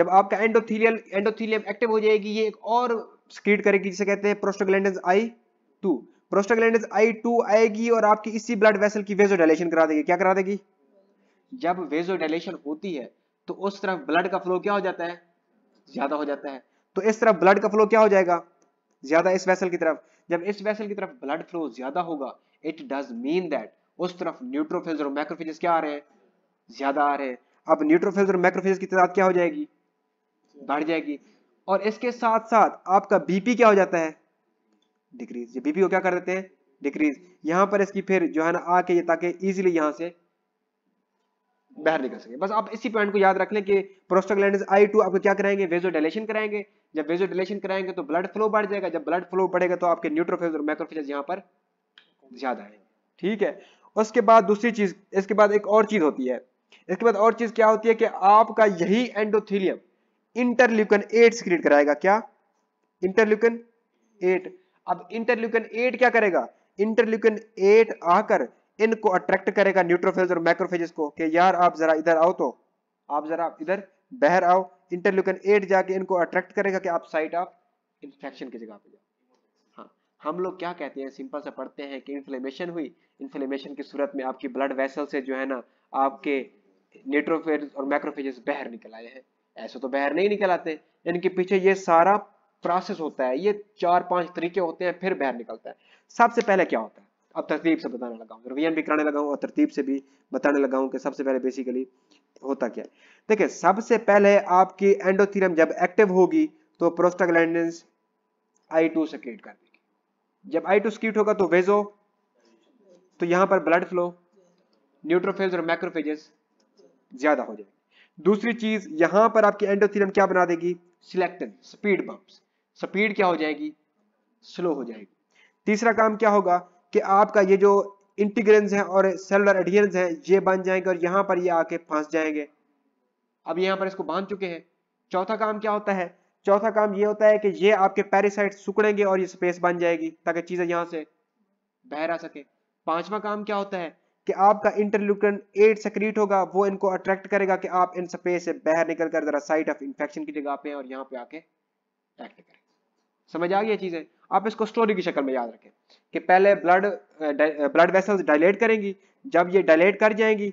जब आपका एंडोथीलियल एंडोथीलियम एक्टिव हो जाएगी ये एक और स्क्रीट करेगी जिसे कहते हैं prostaglandin I two prostaglandin I two आएगी और आपकी इसी ब्लड वेसल की वेजो करा देगी क्या करा देगी जब वेजो होती है तो उस तरफ ब्लड का फ्लो क्या हो जाता है ज्यादा हो जाता है तो इस तरफ ब्लड का फ्लो क्या हो जाएगा ज्यादा इस वेसल की तरफ जब इस वेसल की तरफ ब्लड फ्लो ज्यादा होगा इट डज मीन दैट उस तरफ न्यूट्रोफिल्स और मैक्रोफेजेस क्या आ रहे हैं ज्यादा आ रहे हैं अब न्यूट्रोफिल्स और मैक्रोफेजेस की तादाद क्या हो जाएगी बढ़ जाएगी और इसके साथ साथ आपका बीपी क्या हो जाता है डिक्रीज ये बीपी को क्या कर देते हैं डिक्रीज यहां पर इसकी फिर जो है ना आके ये ताकि इजिली यहां से बाहर निकल सके बस आप इसी पॉइंट को याद रख लें कि प्रोस्टाग्लैंड आई टू आपको क्या कराएंगे वेजो डायलेशन कराएंगे जब वेजो डायलेशन कराएंगे तो ब्लड फ्लो बढ़ जाएगा जब ब्लड फ्लो बढ़ेगा तो आपके न्यूट्रोफेज और माइक्रोफेज यहाँ पर ज्यादा आएंगे ठीक है उसके बाद दूसरी चीज इसके बाद एक और चीज होती है इसके बाद और चीज क्या होती है कि आपका यही एंडोथीलियम इंटरल्यूकन एट सीक्रेट कराएगा क्या इंटरल्यूकन एट अब इंटरल्यूकन एट क्या करेगा इंटरल्यूकन एट आकर इनको अट्रैक्ट करेगा न्यूट्रोफेज और मैक्रोफेजेस को कि यार आप जरा इधर आओ तो आप जरा इधर बहर आओ इंटरल्यूकन एट जाके इनको अट्रैक्ट करेगा कि आप साइट ऑफ इंफेक्शन की जगह पे जाओ हाँ, हम लोग क्या कहते हैं सिंपल से पढ़ते हैं कि इन्फ्लेमेशन हुई इन्फ्लेमेशन की सूरत में आपकी ब्लड वेसल से जो है ना आपके न्यूट्रोफेज और मैक्रोफेजेस बहर निकल आए हैं ऐसे तो बहर नहीं निकल आते इनके पीछे ये सारा प्रोसेस होता है ये चार पांच तरीके होते हैं फिर बाहर निकलता है सबसे पहले क्या होता है अब तरतीब से बताने लगा हूँ रिवीजन भी कराने लगा हूँ और तरतीब से भी बताने लगा हूँ कि सबसे पहले बेसिकली होता क्या है देखिए सबसे पहले आपकी एंडोथीरम जब एक्टिव होगी तो प्रोस्टाग्लैंड आई टू सेक्रेट कर देगी जब आई टू स्क्रीट होगा तो वेजो तो यहाँ पर ब्लड फ्लो न्यूट्रोफेज और मैक्रोफेजेस ज्यादा हो जाएगी दूसरी चीज यहां पर आपकी एंडोथीरम क्या बना देगी सिलेक्टिव स्पीड बम्प्स स्पीड क्या हो जाएगी स्लो हो जाएगी तीसरा काम क्या होगा कि आपका ये जो इंटीग्रेंस है और सेलर एडियंस है ये बन जाएंगे और यहाँ पर ये आके फंस जाएंगे अब यहाँ पर इसको बांध चुके हैं चौथा काम क्या होता है चौथा काम ये होता है कि ये आपके पैरिसाइड सुकड़ेंगे और ये स्पेस बन जाएगी ताकि चीजें यहाँ से बहर आ सके पांचवा काम क्या होता है कि आपका इंटरल्यूकन एट सक्रीट होगा वो इनको अट्रैक्ट करेगा कि आप इन स्पेस से बाहर निकलकर जरा साइट ऑफ इन्फेक्शन की जगह पे और यहाँ पे आके एक्ट करें समझ आ गई चीजें आप इसको स्टोरी की शक्ल में याद रखें कि पहले ब्लड ब्लड वेसल्स डायलेट करेंगी जब ये डायलेट कर जाएंगी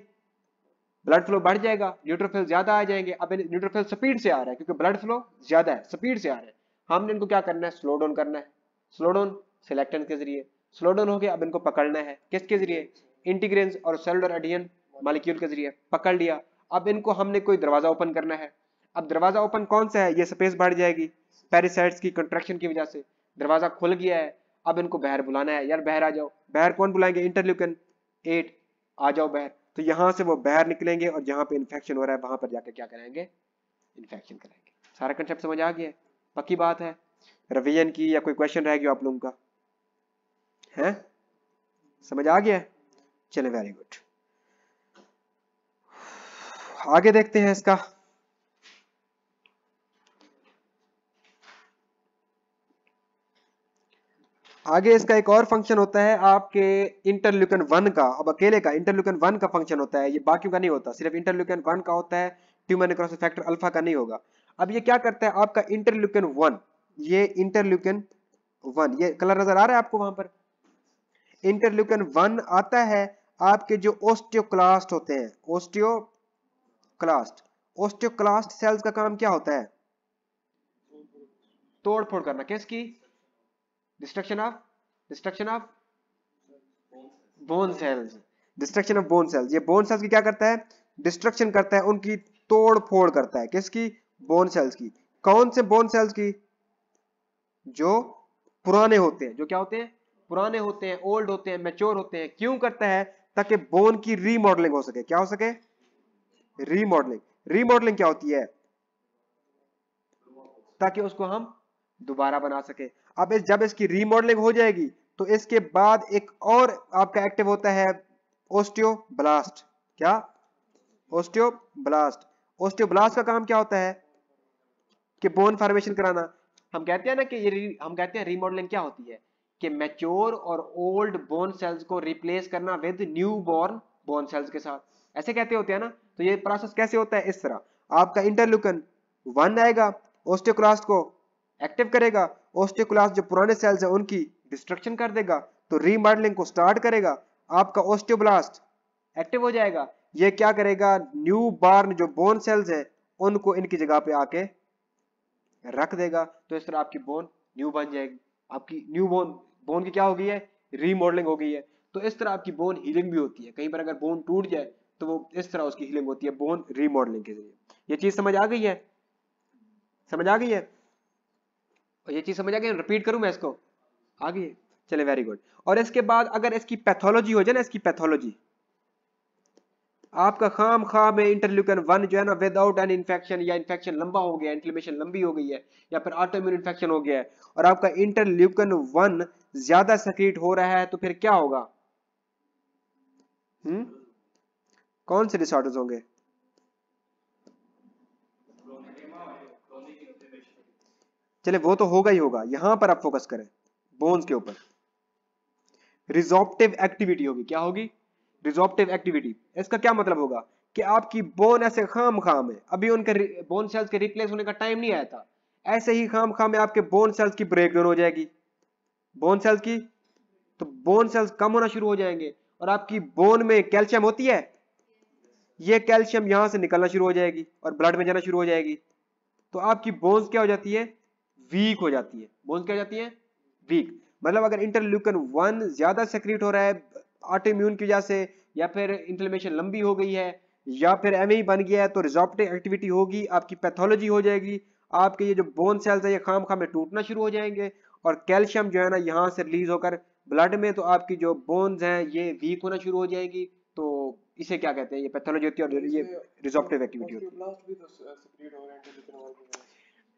ब्लड फ्लो बढ़ जाएगा न्यूट्रोफिल ज्यादा आ जाएंगे अब न्यूट्रोफिल स्पीड से आ रहा है क्योंकि ब्लड फ्लो ज्यादा है स्पीड से आ रहा है हमने इनको क्या करना है स्लो डाउन करना है स्लो डाउन सिलेक्टन के जरिए स्लो डाउन हो गया अब इनको पकड़ना है किसके जरिए इंटीग्रेंस और सेलुलर एडियन मालिक्यूल के जरिए पकड़ लिया अब इनको हमने कोई दरवाजा ओपन करना है अब दरवाजा ओपन कौन सा है ये स्पेस बढ़ जाएगी पेरिसाइड्स की कंट्रेक्शन की वजह से दरवाजा खुल गया है अब इनको बहर बुलाना है यार बहर आ जाओ बहर कौन बुलाएंगे इंटरल्यूकन एट आ जाओ बहर तो यहाँ से वो बहर निकलेंगे और जहाँ पे इन्फेक्शन हो रहा है वहां पर जाकर क्या कराएंगे इन्फेक्शन कराएंगे सारा कंसेप्ट समझ आ गया पक्की बात है रिवीजन की या कोई क्वेश्चन रहेगी आप लोगों का है समझ आ गया चले वेरी गुड आगे देखते हैं इसका आगे इसका एक और फंक्शन होता है आपके इंटरल्यूकन वन का अब अकेले का इंटरल्यूकन वन का फंक्शन होता है ये बाकियों का नहीं होता सिर्फ इंटरल्यूकन वन का होता है ट्यूमन क्रॉस फैक्टर अल्फा का नहीं होगा अब ये क्या करता है आपका इंटरल्यूकन वन ये इंटरल्यूकन वन ये कलर नजर आ रहा है आपको वहां पर इंटरल्यूकन वन आता है आपके जो ओस्टियोक्लास्ट होते हैं ओस्टियोक्लास्ट ओस्टियोक्लास्ट सेल्स का काम क्या होता है तोड़फोड़ करना किसकी destruction of destruction of bone cells destruction of bone cells ये bone cells की क्या करता है destruction करता है उनकी तोड़ फोड़ करता है किसकी bone cells की कौन से bone cells की जो पुराने होते हैं जो क्या होते हैं पुराने होते हैं ओल्ड होते हैं मेच्योर होते हैं क्यों करता है ताकि बोन की रीमॉडलिंग हो सके क्या हो सके रीमॉडलिंग रीमॉडलिंग क्या होती है ताकि उसको हम दोबारा बना सके अब इस जब इसकी रीमॉडलिंग हो जाएगी तो इसके बाद एक और आपका एक्टिव होता है ओस्टियोब्लास्ट क्या ओस्टियोब्लास्ट ओस्टियोब्लास्ट का काम क्या होता है कि बोन फॉर्मेशन कराना हम कहते हैं ना कि ये हम कहते हैं रीमॉडलिंग क्या होती है कि मैच्योर और ओल्ड बोन सेल्स को रिप्लेस करना with new born bone cells के साथ ऐसे कहते होते हैं ना तो ये प्रोसेस कैसे होता है इस तरह आपका इंटरलुकन वन आएगा ओस्टियोक्लास्ट को एक्टिव करेगा ऑस्टियोक्लास्ट जो पुराने सेल्स हैं उनकी डिस्ट्रक्शन कर देगा तो रीमॉडलिंग को स्टार्ट करेगा आपका ऑस्टियोब्लास्ट एक्टिव हो जाएगा ये क्या करेगा न्यू बार्न जो बोन सेल्स हैं उनको इनकी जगह पे आके रख देगा तो इस तरह आपकी बोन न्यू बन जाएगी आपकी न्यू बोन बोन की क्या हो गई है रीमॉडलिंग हो गई है तो इस तरह आपकी बोन हीलिंग भी होती है कहीं पर अगर बोन टूट जाए तो वो इस तरह उसकी हीलिंग होती है बोन रीमॉडलिंग के जरिए ये चीज समझ आ गई है समझ आ गई है और ये चीज समझ आ गई रिपीट करूं मैं इसको आ गई चले वेरी गुड और इसके बाद अगर इसकी पैथोलॉजी हो जाए ना इसकी पैथोलॉजी आपका खाम खाम है इंटरल्यूकन वन जो है ना विदाउट एन इन्फेक्शन या इन्फेक्शन लंबा हो गया इन्फ्लेमेशन लंबी हो गई है या फिर इम्यून इन्फेक्शन हो गया है और आपका इंटरल्यूकन वन ज्यादा सक्रिट हो रहा है तो फिर क्या होगा हम्म कौन से डिसऑर्डर्स होंगे चले वो तो होगा ही होगा यहां पर आप फोकस करें बोन्स के ऊपर रिजॉप्टिव एक्टिविटी होगी क्या होगी रिजॉप्टिव एक्टिविटी इसका क्या मतलब होगा कि आपकी बोन ऐसे खाम खाम है अभी उनके बोन सेल्स के रिप्लेस होने का टाइम नहीं आया था ऐसे ही खाम खाम आपके बोन सेल्स की ब्रेकडाउन हो जाएगी बोन सेल्स की तो बोन सेल्स कम होना शुरू हो जाएंगे और आपकी बोन में कैल्शियम होती है ये कैल्शियम यहां से निकलना शुरू हो जाएगी और ब्लड में जाना शुरू हो जाएगी तो आपकी बोन्स क्या हो जाती है वीक हो जाती है बोन्स क्या हो जाती है वीक मतलब अगर इंटरल्यूकन वन ज्यादा सेक्रेट हो रहा है ऑटोम्यून की वजह से या फिर इंफ्लेमेशन लंबी हो गई है या फिर एम बन गया है तो रिजॉप्टिव एक्टिविटी होगी आपकी पैथोलॉजी हो जाएगी आपके ये जो बोन सेल्स है ये खाम खाम में टूटना शुरू हो जाएंगे और कैल्शियम जो है ना यहाँ से रिलीज होकर ब्लड में तो आपकी जो बोन्स हैं ये वीक होना शुरू हो जाएगी तो इसे क्या कहते हैं ये पैथोलॉजी होती है और ये रिजॉप्टिव एक्टिविटी होती है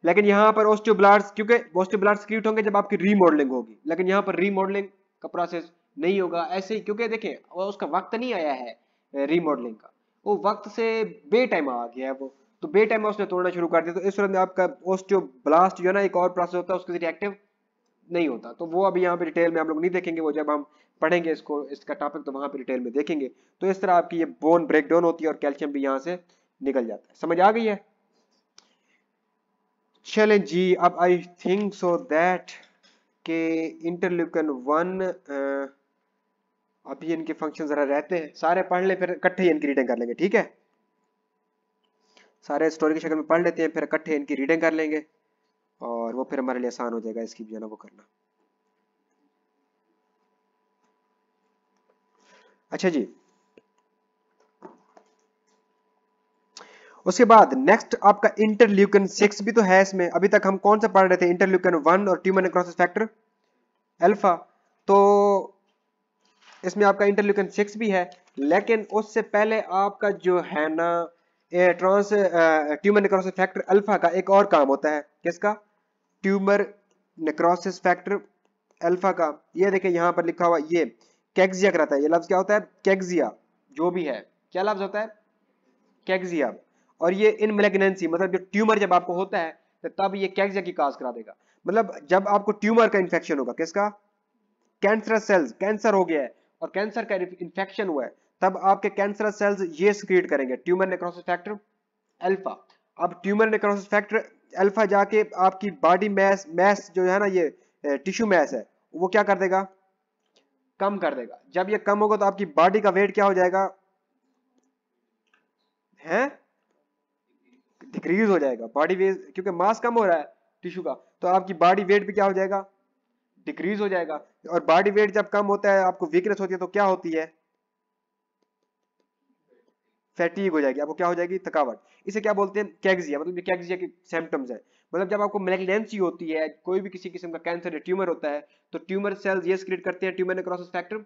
लेकिन यहाँ पर ऑस्टियोब्लास्ट क्योंकि ऑस्टियोब्लास्ट क्रिएट होंगे जब आपकी रीमॉडलिंग होगी लेकिन यहाँ पर रीमॉडलिंग का प्रोसेस नहीं होगा ऐसे ही क्योंकि देखिए उसका वक्त नहीं आया है रीमॉडलिंग का वो वक्त से बे टाइम आ गया है वो तो बे टाइम उसने तोड़ना शुरू कर दिया तो इस तरह आपका ऑस्टियोब्लास्ट जो है ना एक और प्रोसेस होता है उसके जरिए एक्टिव नहीं होता तो वो अभी यहाँ पे डिटेल में हम लोग नहीं देखेंगे वो जब हम पढ़ेंगे इसको इसका टॉपिक तो वहाँ पर डिटेल में देखेंगे तो इस तरह आपकी ये बोन ब्रेकडाउन होती है और कैल्शियम भी यहाँ से निकल जाता है समझ आ गई है चले जी अब आई थिंक सो दैट के इंटरल्यूकन वन अभी इनके फंक्शन जरा रहते हैं सारे पढ़ ले फिर इकट्ठे ही इनकी रीडिंग कर लेंगे ठीक है सारे स्टोरी की शक्ल में पढ़ लेते हैं फिर इकट्ठे इनकी रीडिंग कर लेंगे और वो फिर हमारे लिए आसान हो जाएगा इसकी जो है ना वो करना अच्छा जी उसके बाद नेक्स्ट आपका इंटरल्यूकन सिक्स भी तो है इसमें अभी तक हम कौन सा पढ़ रहे थे इंटरल्यूकन वन और ट्यूमर नेक्रोसिस फैक्टर अल्फा तो इसमें आपका इंटरल्यूकन सिक्स भी है लेकिन उससे पहले आपका जो है ना trans tumour necrosis factor alpha का एक और काम होता है किसका ट्यूमर नेक्रोसिस फैक्टर अल्फा का ये देखें यहाँ पर लिखा हुआ ये कैगजिया कराता है ये लफ्ज क्या होता है कैग्जिया जो भी है क्या लफ्ज होता है कैग्जिया और ये इन मेलेग्नेंसी मतलब जो ट्यूमर जब आपको होता है तो तब ये कैक्सिया की काज करा देगा मतलब जब आपको ट्यूमर का इन्फेक्शन होगा किसका कैंसर सेल्स कैंसर हो गया है और कैंसर का इन्फेक्शन हुआ है तब आपके कैंसर सेल्स ये सिक्रिएट करेंगे ट्यूमर नेक्रोसिस फैक्टर अल्फा अब ट्यूमर नेक्रोसिस फैक्टर अल्फा जाके आपकी बॉडी मैस मैस जो है ना ये टिश्यू मैस है वो क्या कर देगा कम कर देगा जब ये कम होगा तो आपकी बॉडी का वेट क्या हो जाएगा हैं डिक्रीज हो जाएगा बॉडी वेट क्योंकि मास कम हो रहा है टिश्यू का तो आपकी बॉडी वेट भी क्या हो जाएगा डिक्रीज हो जाएगा और बॉडी वेट जब कम होता है आपको वीकनेस होती है तो क्या होती है फैटीग हो जाएगी आपको क्या हो जाएगी थकावट इसे क्या बोलते हैं कैगजिया मतलब कैग्जिया के सिम्टम्स है मतलब जब आपको मेलेग्नेंसी होती है कोई भी किसी किस्म का कैंसर या ट्यूमर होता है तो ट्यूमर सेल्स ये क्रिएट करते हैं ट्यूमर नेक्रोसिस फैक्टर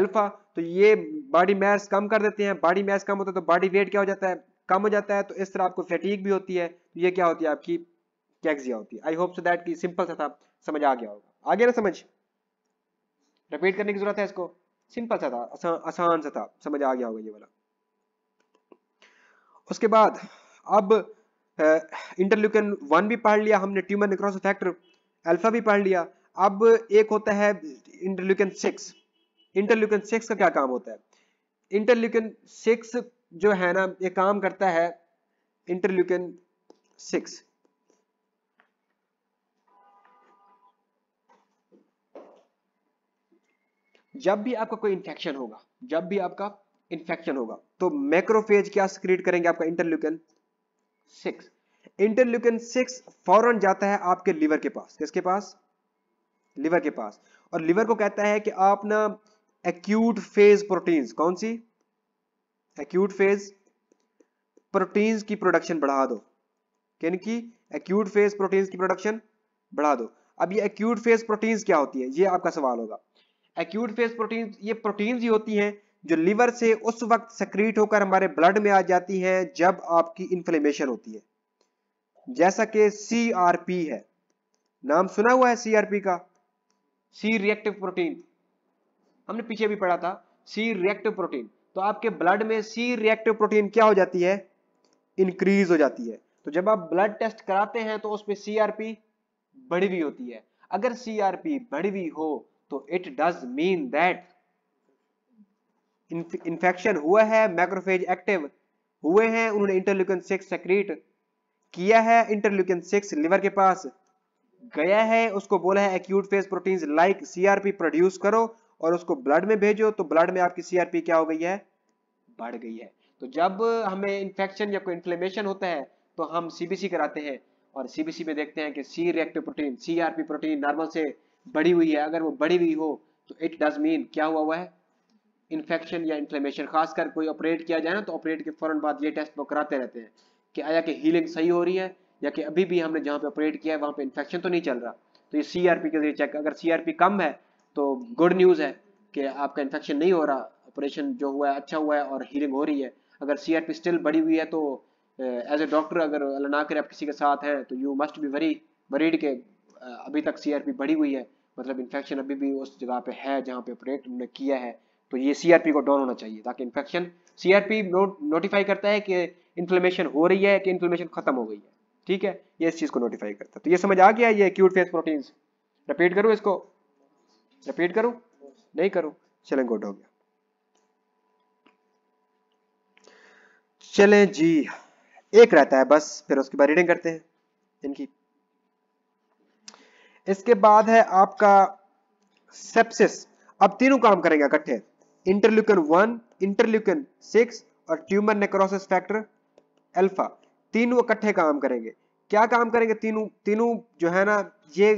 अल्फा तो ये बॉडी मैस कम कर देते हैं बॉडी मैस कम होता है तो बॉडी वेट क्या हो जाता है कम हो जाता है तो इस तरह आपको फैटीक भी होती है तो ये क्या होती है आपकी कैक्सिया होती है आई होप सो दैट की सिंपल सा था समझ आ गया होगा आगे ना समझ रिपीट करने की जरूरत है इसको सिंपल सा था आसान सा था समझ आ गया होगा ये वाला उसके बाद अब इंटरल्यूकन वन भी पढ़ लिया हमने ट्यूमर निक्रोस फैक्टर अल्फा भी पढ़ लिया अब एक होता है इंटरल्यूकन सिक्स इंटरल्यूकन सिक्स का क्या काम होता है इंटरल्यूकन सिक्स जो है ना ये काम करता है इंटरल्यूकिन सिक्स जब भी आपका कोई इंफेक्शन होगा जब भी आपका इंफेक्शन होगा तो मैक्रोफेज क्या क्रिएट करेंगे आपका इंटरल्यूकन सिक्स इंटरल्यूकन सिक्स फौरन जाता है आपके लिवर के पास किसके पास लिवर के पास और लिवर को कहता है कि आप ना एक्यूट फेज प्रोटीन कौन सी एक्यूट फेज प्रोटीन्स की प्रोडक्शन बढ़ा दो यानी एक्यूट फेज प्रोटीन्स की प्रोडक्शन बढ़ा दो अब ये एक्यूट फेज प्रोटीन्स क्या होती है ये आपका सवाल होगा एक्यूट फेज प्रोटीन ये प्रोटीन्स ही होती हैं जो लिवर से उस वक्त सक्रीट होकर हमारे ब्लड में आ जाती हैं जब आपकी इन्फ्लेमेशन होती है जैसा कि सी है नाम सुना हुआ है सी का सी रिएक्टिव प्रोटीन हमने पीछे भी पढ़ा था सी रिएक्टिव प्रोटीन तो आपके ब्लड में सी रिएक्टिव प्रोटीन क्या हो जाती है इंक्रीज हो जाती है तो जब आप ब्लड टेस्ट कराते हैं तो उसमें सीआरपी बढ़ी हुई होती है अगर सीआरपी बढ़ी हुई हो तो it does mean that infection हुआ है मैक्रोफेज एक्टिव हुए हैं उन्होंने इंटरल्यूकन सिक्स सेक्रेट किया है इंटरल्यूकन सिक्स लिवर के पास गया है उसको बोला है acute phase protein like CRP produce करो और उसको ब्लड में भेजो तो ब्लड में आपकी सीआरपी क्या हो गई है बढ़ गई है तो जब हमें इन्फेक्शन या कोई इन्फ्लेमेशन होता है तो हम सीबीसी कराते हैं और सीबीसी में देखते हैं कि C reactive protein CRP protein normal से बढ़ी हुई है अगर वो बढ़ी हुई हो तो इट डज मीन क्या हुआ हुआ है इन्फेक्शन या इन्फ्लेमेशन खासकर कोई ऑपरेट किया जाए ना तो ऑपरेट के फौरन बाद ये टेस्ट वो कराते रहते हैं कि आया कि हीलिंग सही हो रही है या कि अभी भी हमने जहाँ पे ऑपरेट किया है वहाँ पे इन्फेक्शन तो नहीं चल रहा तो ये सीआरपी के जरिए चेक अगर सीआरपी कम है तो गुड न्यूज़ है कि आपका इन्फेक्शन नहीं हो रहा ऑपरेशन जो हुआ है अच्छा हुआ है और हीलिंग हो रही है अगर सी स्टिल बढ़ी हुई है तो एज ए डॉक्टर अगर अल्लाह करे आप किसी के साथ हैं तो you must be very worried के अभी तक सी बढ़ी हुई है मतलब इन्फेक्शन अभी भी उस जगह पे है जहाँ पे ऑपरेट उन्होंने किया है तो ये सीआरपी को डाउन होना चाहिए ताकि इन्फेक्शन सीआरपी नोटिफाई करता है कि इन्फ्लेमेशन हो रही है कि इन्फ्लेमेशन खत्म हो गई है ठीक है ये इस चीज़ को नोटिफाई करता है तो ये समझ आ गया ये एक्यूट फेस प्रोटीन्स रिपीट करूँ इसको रिपीट करूं नहीं करूं चले गुड हो गया चले जी एक रहता है बस फिर उसके बाद रीडिंग करते हैं इनकी इसके बाद है आपका सेप्सिस अब तीनों काम करेंगे इकट्ठे इंटरल्यूकन वन इंटरल्यूकन सिक्स और ट्यूमर नेक्रोसिस फैक्टर अल्फा तीनों इकट्ठे काम करेंगे क्या काम करेंगे तीनों तीनों जो है ना ये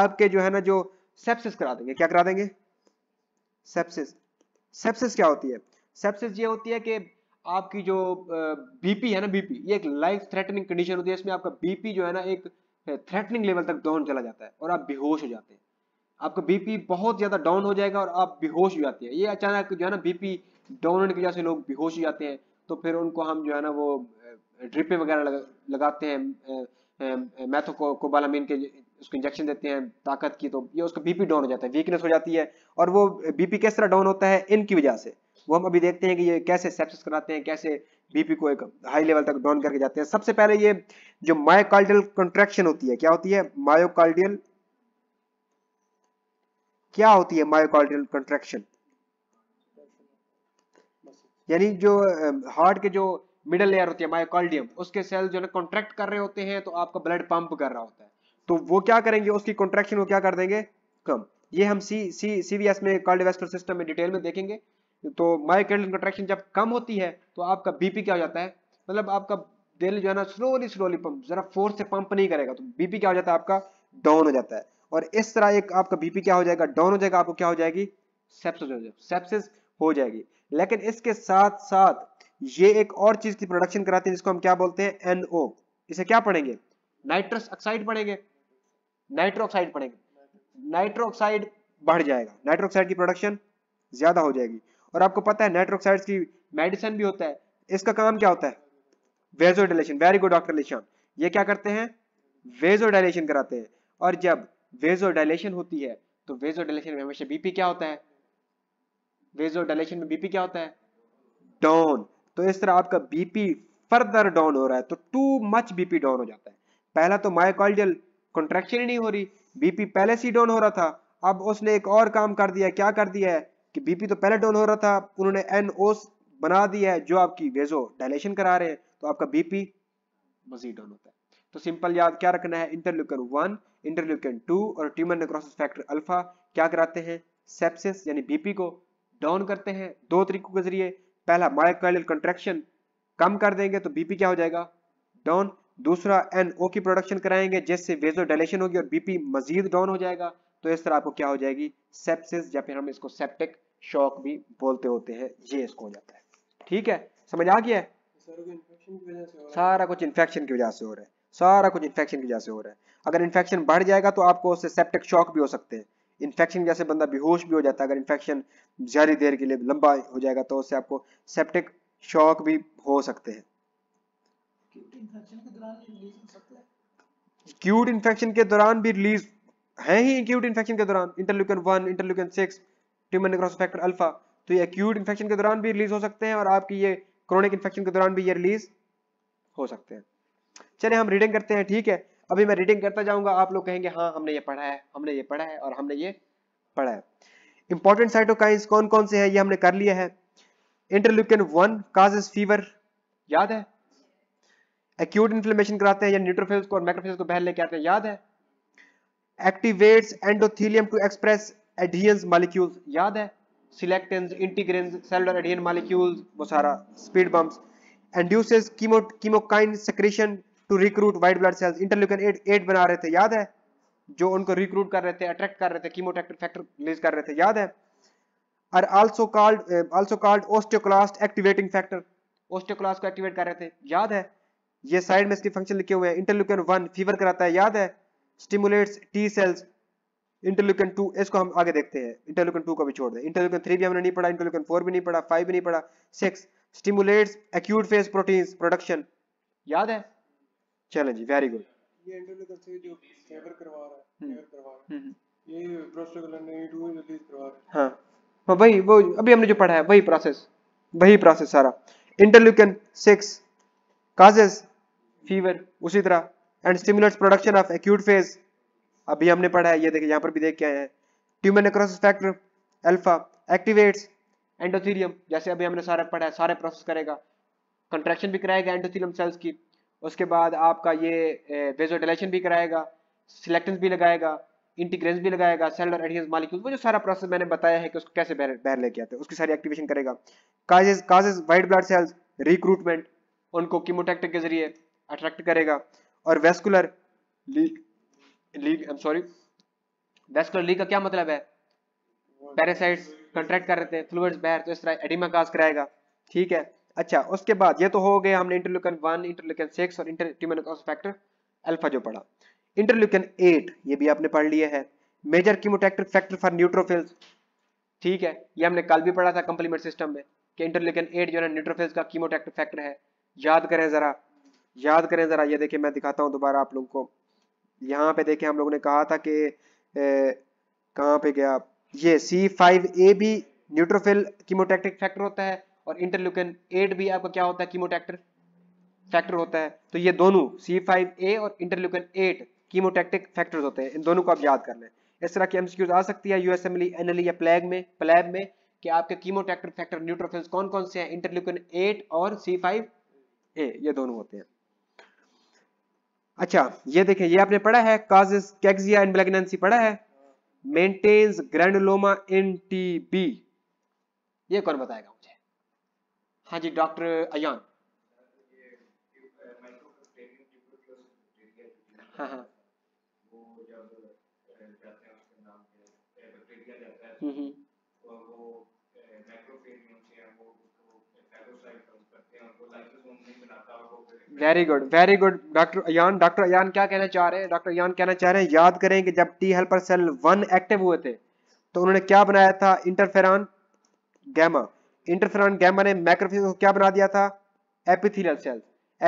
आपके जो है ना जो सेप्सिस करा देंगे क्या करा देंगे सेप्सिस सेप्सिस क्या होती है सेप्सिस ये होती है कि आपकी जो बीपी है ना बीपी ये एक लाइफ थ्रेटनिंग कंडीशन होती है इसमें आपका बीपी जो है ना एक थ्रेटनिंग लेवल तक डाउन चला जाता है और आप बेहोश हो जाते हैं आपका बीपी बहुत ज्यादा डाउन हो जाएगा और आप बेहोश हो जाते हैं ये अचानक जो है ना बीपी डाउन होने की वजह से लोग बेहोश हो जाते हैं तो फिर उनको हम जो है ना वो ड्रिपे वगैरह लगाते हैं मैथोकोबालामिन के उसको इंजेक्शन देते हैं ताकत की तो ये उसका बीपी डाउन हो जाता है वीकनेस हो जाती है और वो बीपी किस तरह डाउन होता है इनकी वजह से वो हम अभी देखते हैं कि ये कैसे सेप्सिस कराते हैं कैसे बीपी को एक हाई लेवल तक डाउन करके जाते हैं सबसे पहले ये जो मायोकार्डियल कंट्रेक्शन होती है क्या होती है मायोकार्डियल क्या होती है मायोकार्डियल कंट्रेक्शन यानी जो हार्ट के जो मिडल लेयर होती है मायोकार्डियम उसके सेल जो है कॉन्ट्रैक्ट कर रहे होते हैं तो आपका ब्लड पंप कर रहा होता है तो वो क्या करेंगे उसकी कॉन्ट्रेक्शन को क्या कर देंगे कम ये हम सी सी सीवीएस में कॉल्ड सिस्टम में डिटेल में देखेंगे तो मायोकेल्डन कॉन्ट्रेक्शन जब कम होती है तो आपका बीपी क्या हो जाता है मतलब आपका दिल जो है ना स्लोली स्लोली पंप जरा फोर्स से पंप नहीं करेगा तो बीपी क्या हो जाता है आपका डाउन हो जाता है और इस तरह एक आपका बीपी क्या हो जाएगा डाउन हो जाएगा आपको क्या हो जाएगी सेप्सिस हो जाएगी सेप्सिस हो जाएगी लेकिन इसके साथ साथ ये एक और चीज की प्रोडक्शन कराती है जिसको हम क्या बोलते हैं एनओ इसे क्या पढ़ेंगे नाइट्रस ऑक्साइड पढ़ेंगे नाइट्रोक्साइड पड़ेगा नाइट्रोक्साइड बढ़ जाएगा नाइट्रोक्साइड की प्रोडक्शन ज्यादा हो जाएगी और आपको पता है नाइट्रोक्साइड की मेडिसिन भी होता है इसका काम क्या होता है वेजोडाइलेशन वेरी गुड डॉक्टर निशान ये क्या करते हैं वेजोडाइलेशन कराते हैं और जब वेजोडाइलेशन होती है तो वेजोडाइलेशन में हमेशा बीपी क्या होता है वेजोडाइलेशन में बीपी क्या होता है डाउन तो इस तरह आपका बीपी फर्दर डाउन हो रहा है तो टू मच बीपी डाउन हो जाता है पहला तो माइकॉल्डियल कॉन्ट्रेक्शन ही नहीं हो रही बीपी पहले से डाउन हो रहा था अब उसने एक और काम कर दिया क्या कर दिया है कि बीपी तो पहले डाउन हो रहा था उन्होंने एन बना दिया है जो आपकी वेजो डायलेशन करा रहे हैं तो आपका बीपी मजीद डाउन होता है तो सिंपल याद क्या रखना है इंटरल्यूकन वन इंटरल्यूकन टू और ट्यूमर नेक्रोसिस फैक्टर अल्फा क्या कराते हैं सेप्सिस यानी बीपी को डाउन करते हैं दो तरीकों के जरिए पहला माइक्रोल कंट्रैक्शन कम कर देंगे तो बीपी क्या हो जाएगा डाउन दूसरा एन ओ की प्रोडक्शन कराएंगे जिससे वेजो डायलेशन होगी और बीपी मजीद डाउन हो जाएगा तो इस तरह आपको क्या हो जाएगी सेप्सिस या फिर हम इसको सेप्टिक शॉक भी बोलते होते हैं ये इसको हो जाता है ठीक है समझ आ गया सारा कुछ इन्फेक्शन की वजह से हो रहा है सारा कुछ इन्फेक्शन की वजह से हो रहा है अगर इन्फेक्शन बढ़ जाएगा तो आपको उससे सेप्टिक शॉक भी हो सकते हैं इन्फेक्शन जैसे बंदा बेहोश भी हो जाता है अगर इन्फेक्शन ज्यादा देर के लिए लंबा हो जाएगा तो उससे आपको सेप्टिक शॉक भी हो सकते हैं क्यूट इन्फेक्शन के दौरान भी रिलीज है ही एक्यूट इन्फेक्शन के दौरान interleukin one interleukin six tumour necrosis factor alpha तो ये एक्यूट इन्फेक्शन के दौरान भी रिलीज तो हो सकते हैं और आपकी ये क्रोनिक इन्फेक्शन के दौरान भी ये रिलीज हो सकते हैं चले हम रीडिंग करते हैं ठीक है अभी मैं रीडिंग करता जाऊंगा आप लोग कहेंगे हाँ हमने ये पढ़ा है हमने ये पढ़ा है और हमने ये पढ़ा है इंपॉर्टेंट साइटोकाइंस कौन कौन से है ये हमने कर लिया है इंटरल्यूकन वन काजेस फीवर याद है एक्यूट इन्फ्लेमेशन कराते हैं या न्यूट्रोफिल्स को और मैक्रोफिल्स को बहर लेके आते हैं याद है एक्टिवेट्स एंडोथीलियम टू एक्सप्रेस एडियंस मालिक्यूल्स याद है selectins integrins cellular adhesion molecules वो सारा speed bumps induces chemo chemokine secretion to recruit white blood cells interleukin 8 8 बना रहे थे याद है जो उनको रिक्रूट कर रहे थे अट्रैक्ट कर रहे थे कीमोटेक्टिव फैक्टर रिलीज कर रहे थे याद है और also called also called osteoclast activating factor osteoclast को एक्टिवेट कर रहे थे याद है ये साइड में इसके फंक्शन लिखे हुए हैं इंटरल्यूकन वन फीवर कराता है याद है stimulates T cells interleukin two इसको हम आगे देखते हैं इंटरल्यूकन टू को भी छोड़ दें इंटरल्यूकन थ्री भी हमने नहीं पढ़ा इंटरल्यूकन फोर भी नहीं पढ़ा फाइव भी नहीं पढ़ा six stimulates acute phase protein production याद है चलो जी वेरी गुड ये इंटरल्यूकन जो फेवर करवा रहा है हम्म। करवा रहा है हम्म, हम्म। ये प्रोस्टाग्लैंडिन है हां हाँ। हाँ, वही वो अभी हमने जो पढ़ा है वही प्रोसेस वही प्रोसेस सारा इंटरल्यूकन सिक्स काजेज फीवर उसी तरह and stimulates production of acute phase अभी हमने पढ़ा है ये देखिए यहाँ पर भी देख के आए हैं tumour necrosis factor alpha activates endothelium जैसे अभी हमने सारे पढ़ा है सारे प्रोसेस करेगा कंट्रैक्शन भी कराएगा एंडोथीरियम सेल्स की उसके बाद आपका ये बेजोडिलेशन भी कराएगा सिलेक्टेंस भी लगाएगा इंटीग्रेंस भी लगाएगा सेलुलर एडियंस मालिक्यूल वो जो सारा प्रोसेस मैंने बताया है कि उसको कैसे बैर लेके आते हैं उसकी सारी एक्टिवेशन करेगा causes causes white blood cells recruitment उनको कीमोटैक्टिक के जरिए अट्रैक्ट करेगा और vascular leak I am sorry vascular leak का क्या मतलब है पैरासाइट कंट्रैक्ट कर रहे थे फ्लूइड्स बाहर तो इस तरह एडिमा काज कराएगा ठीक है अच्छा उसके बाद ये तो हो गया हमने इंटरल्यूकन वन इंटरल्यूकन सिक्स और इंटरट्यूमिनोकॉस फैक्टर अल्फा जो पढ़ा इंटरल्यूकन एट ये भी आपने पढ़ लिया है major chemotactic factor for neutrophils ठीक है ये हमने कल भी पढ़ा था कंप्लीमेंट सिस्टम में कि इंटरल्यूकन एट जो है न्यूट्रोफिल्स का कीमोटैक्टिक फैक्टर है याद करें ज़रा याद करें ज़रा ये देखिए मैं दिखाता हूँ दोबारा आप लोगों को यहाँ पे देखिए हम लोगों ने कहा था कि कहाँ पे गया ये सी फाइव ए भी न्यूट्रोफिल कीमोटेक्टिक फैक्टर होता है और इंटरल्यूकिन एट भी आपका क्या होता है कीमोटेक्टर फैक्टर होता है तो ये दोनों सी फाइव ए और इंटरल्यूकिन एट कीमोटैक्टिक फैक्टर्स होते हैं इन दोनों को आप याद कर लें इस तरह की एमसीक्यूज आ सकती है यूएसएमएलई एनएलई e, e या प्लेग में प्लेब में कि आपके कीमोटैक्टर फैक्टर न्यूट्रोफिल्स कौन कौन से हैं इंटरल्यूकिन एट और सी फाइव ए ये दोनों होते हैं अच्छा ये देखें ये आपने पढ़ा है काजेस कैक्सिया एंड ब्लैगनेंसी पढ़ा है मेंटेन्स ग्रैंडोलोमा इन टीबी ये कौन बताएगा मुझे हाँ जी डॉक्टर अयान हाँ हाँ hmm hmm very good very good doctor Ayan doctor Ayan क्या कहना चाह रहे हैं डॉक्टर अयान कहना चाह रहे हैं याद करें कि जब T helper cell one active हुए थे तो उन्होंने क्या बनाया था इंटरफेरान गैमा इंटरफेरान गैमा ने मैक्रोफेज को क्या बना दिया था epithelial cells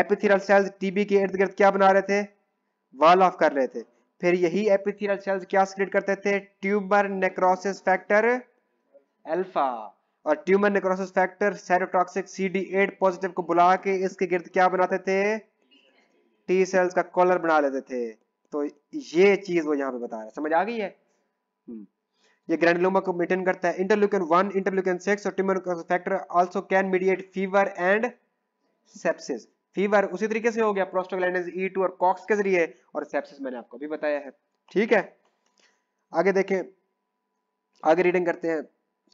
epithelial cells TB के इर्द गिर्द क्या बना रहे थे वॉल ऑफ कर रहे थे फिर यही एपिथेलियल सेल्स क्या सिक्रेट करते थे ट्यूबर नेक्रोसिस फैक्टर अल्फा और tumour necrosis factor cytotoxic CD positive को बुला के इसके गिर्द क्या बनाते थे टी सेल्स का कॉलर बना लेते थे तो ये चीज वो यहाँ पे बता रहे समझ आ गई है हम्म। ये ग्रैंडलोमा को मेंटेन करता है इंटरल्यूकिन वन इंटरल्यूकिन सिक्स और tumour factor also can mediate fever and sepsis fever उसी तरीके से हो गया प्रोस्टोग्लैंडिस ई e और कॉक्स के जरिए और सेप्सिस मैंने आपको भी बताया है ठीक है आगे देखें आगे रीडिंग करते हैं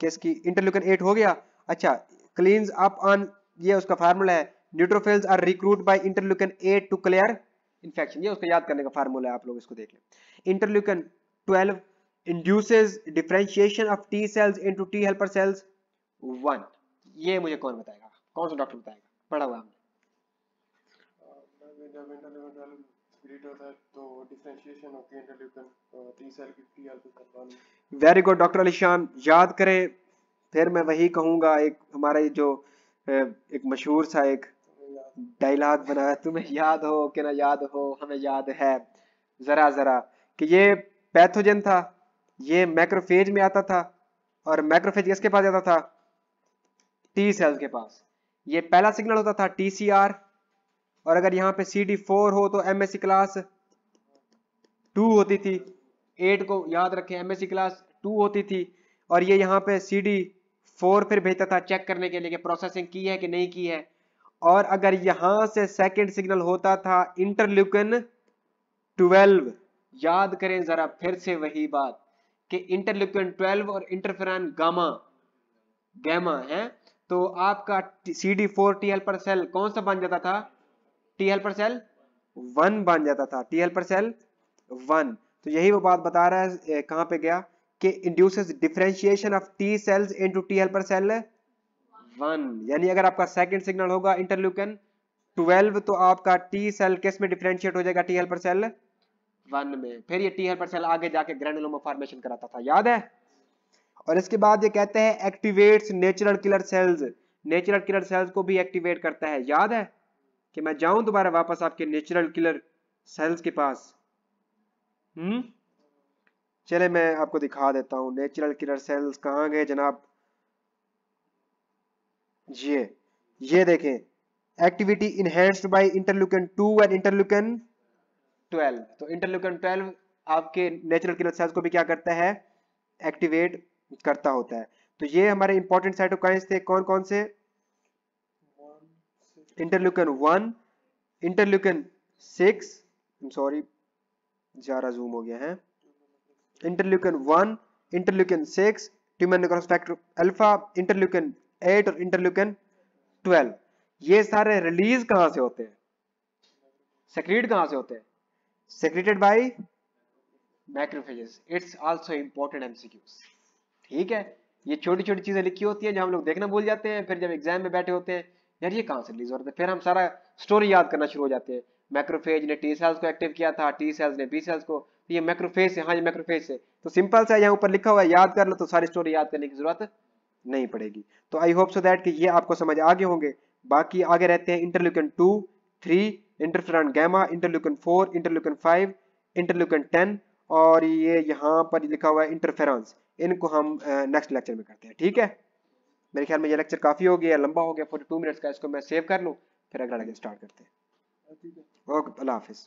किसकी इंटरल्यूकन एट हो गया अच्छा क्लीन्स अप ऑन ये उसका फार्मूला है neutrophils are recruit by interleukin eight to clear infection ये उसको याद करने का फार्मूला है आप लोग इसको देख लें interleukin twelve induces differentiation of T cells into T helper cells one ये मुझे कौन बताएगा कौन सा डॉक्टर बताएगा पढ़ा हुआ हमने uh, spirit होता है तो डिफरेंशिएशन होके इंटरल्यू 3 सेल की free alpha very good doctor Alishan याद करें फिर मैं वही कहूंगा एक हमारे जो uh, एक मशहूर सा एक डायलॉग बनाया तुम्हें याद हो कि ना याद हो हमें याद है जरा जरा कि ये पैथोजन था ये मैक्रोफेज में आता था और मैक्रोफेज किसके पास जाता था टी सेल्स के पास ये पहला सिग्नल होता था टीसीआर और अगर यहाँ पे सी डी फोर हो तो M S C class two होती थी एट को याद रखें M S C class two होती थी और ये यहाँ पे सी डी फोर फिर भेजता था चेक करने के लिए कि प्रोसेसिंग की है कि नहीं की है और अगर यहाँ से सेकेंड सिग्नल होता था इंटरल्यूकन ट्वेल्व याद करें जरा फिर से वही बात कि इंटरल्यूकन ट्वेल्व और इंटरफेरान गामा गैमा है तो आपका C D four T helper पर सेल कौन सा बन जाता था टी हेल्पर सेल वन बन जाता था टी हेल्पर सेल वन तो यही वो बात बता रहा है कहां पे गया कि induces differentiation of T cells into T helper cell one यानी अगर आपका सेकंड सिग्नल होगा इंटरल्यूकन 12 तो आपका टी सेल किस में डिफ्रेंशिएट हो जाएगा टी हेल्पर सेल वन में फिर ये टी हेल्पर सेल आगे जाके ग्रेनुलोमा फॉर्मेशन कराता था याद है और इसके बाद ये कहते हैं activates natural killer cells natural killer cells को भी एक्टिवेट करता है याद है कि मैं जाऊं दोबारा वापस आपके नेचुरल किलर सेल्स के पास हम्म चले मैं आपको दिखा देता हूं नेचुरल किलर सेल्स कहां गए जनाब ये ये देखें activity enhanced by interleukin two and interleukin twelve तो इंटरल्यूकन ट्वेल्व आपके नेचुरल किलर सेल्स को भी क्या करता है एक्टिवेट करता होता है तो ये हमारे इंपॉर्टेंट साइटोकाइंस थे कौन कौन से interleukin one interleukin six sorry ज्यादा जूम हो गया है interleukin one interleukin six tumour necrosis factor alpha interleukin eight और इंटरल्यूकन ट्वेल्व ये सारे रिलीज कहां से होते हैं सेक्रेट कहां से होते हैं secreted by macrophages it's also important MCQs ठीक है ये छोटी छोटी चीजें लिखी होती हैं जो हम लोग देखना भूल जाते हैं फिर जब एग्जाम में बैठे होते हैं यार ये कहाँ से रिलीज हो रहे थे फिर हम सारा स्टोरी याद करना शुरू हो जाते हैं मैक्रोफेज ने टी सेल्स को एक्टिव किया था टी सेल्स ने बी सेल्स को तो ये मैक्रोफेज से हाँ ये मैक्रोफेज से तो सिंपल सा यहाँ ऊपर लिखा हुआ है याद कर लो तो सारी स्टोरी याद करने की जरूरत नहीं पड़ेगी तो आई होप सो दैट कि ये आपको समझ आगे होंगे बाकी आगे रहते हैं interleukin two three interferon gamma interleukin four interleukin five interleukin ten और ये यहाँ पर लिखा हुआ है इंटरफेरेंस इनको हम नेक्स्ट लेक्चर में करते हैं ठीक है मेरे ख्याल में ये लेक्चर काफ़ी हो गया लंबा हो गया फोर्टी टू मिनट्स का इसको मैं सेव कर लूँ फिर अगला लेक्चर स्टार्ट करते हैं हाँ, ओके अल्लाह हाफिज़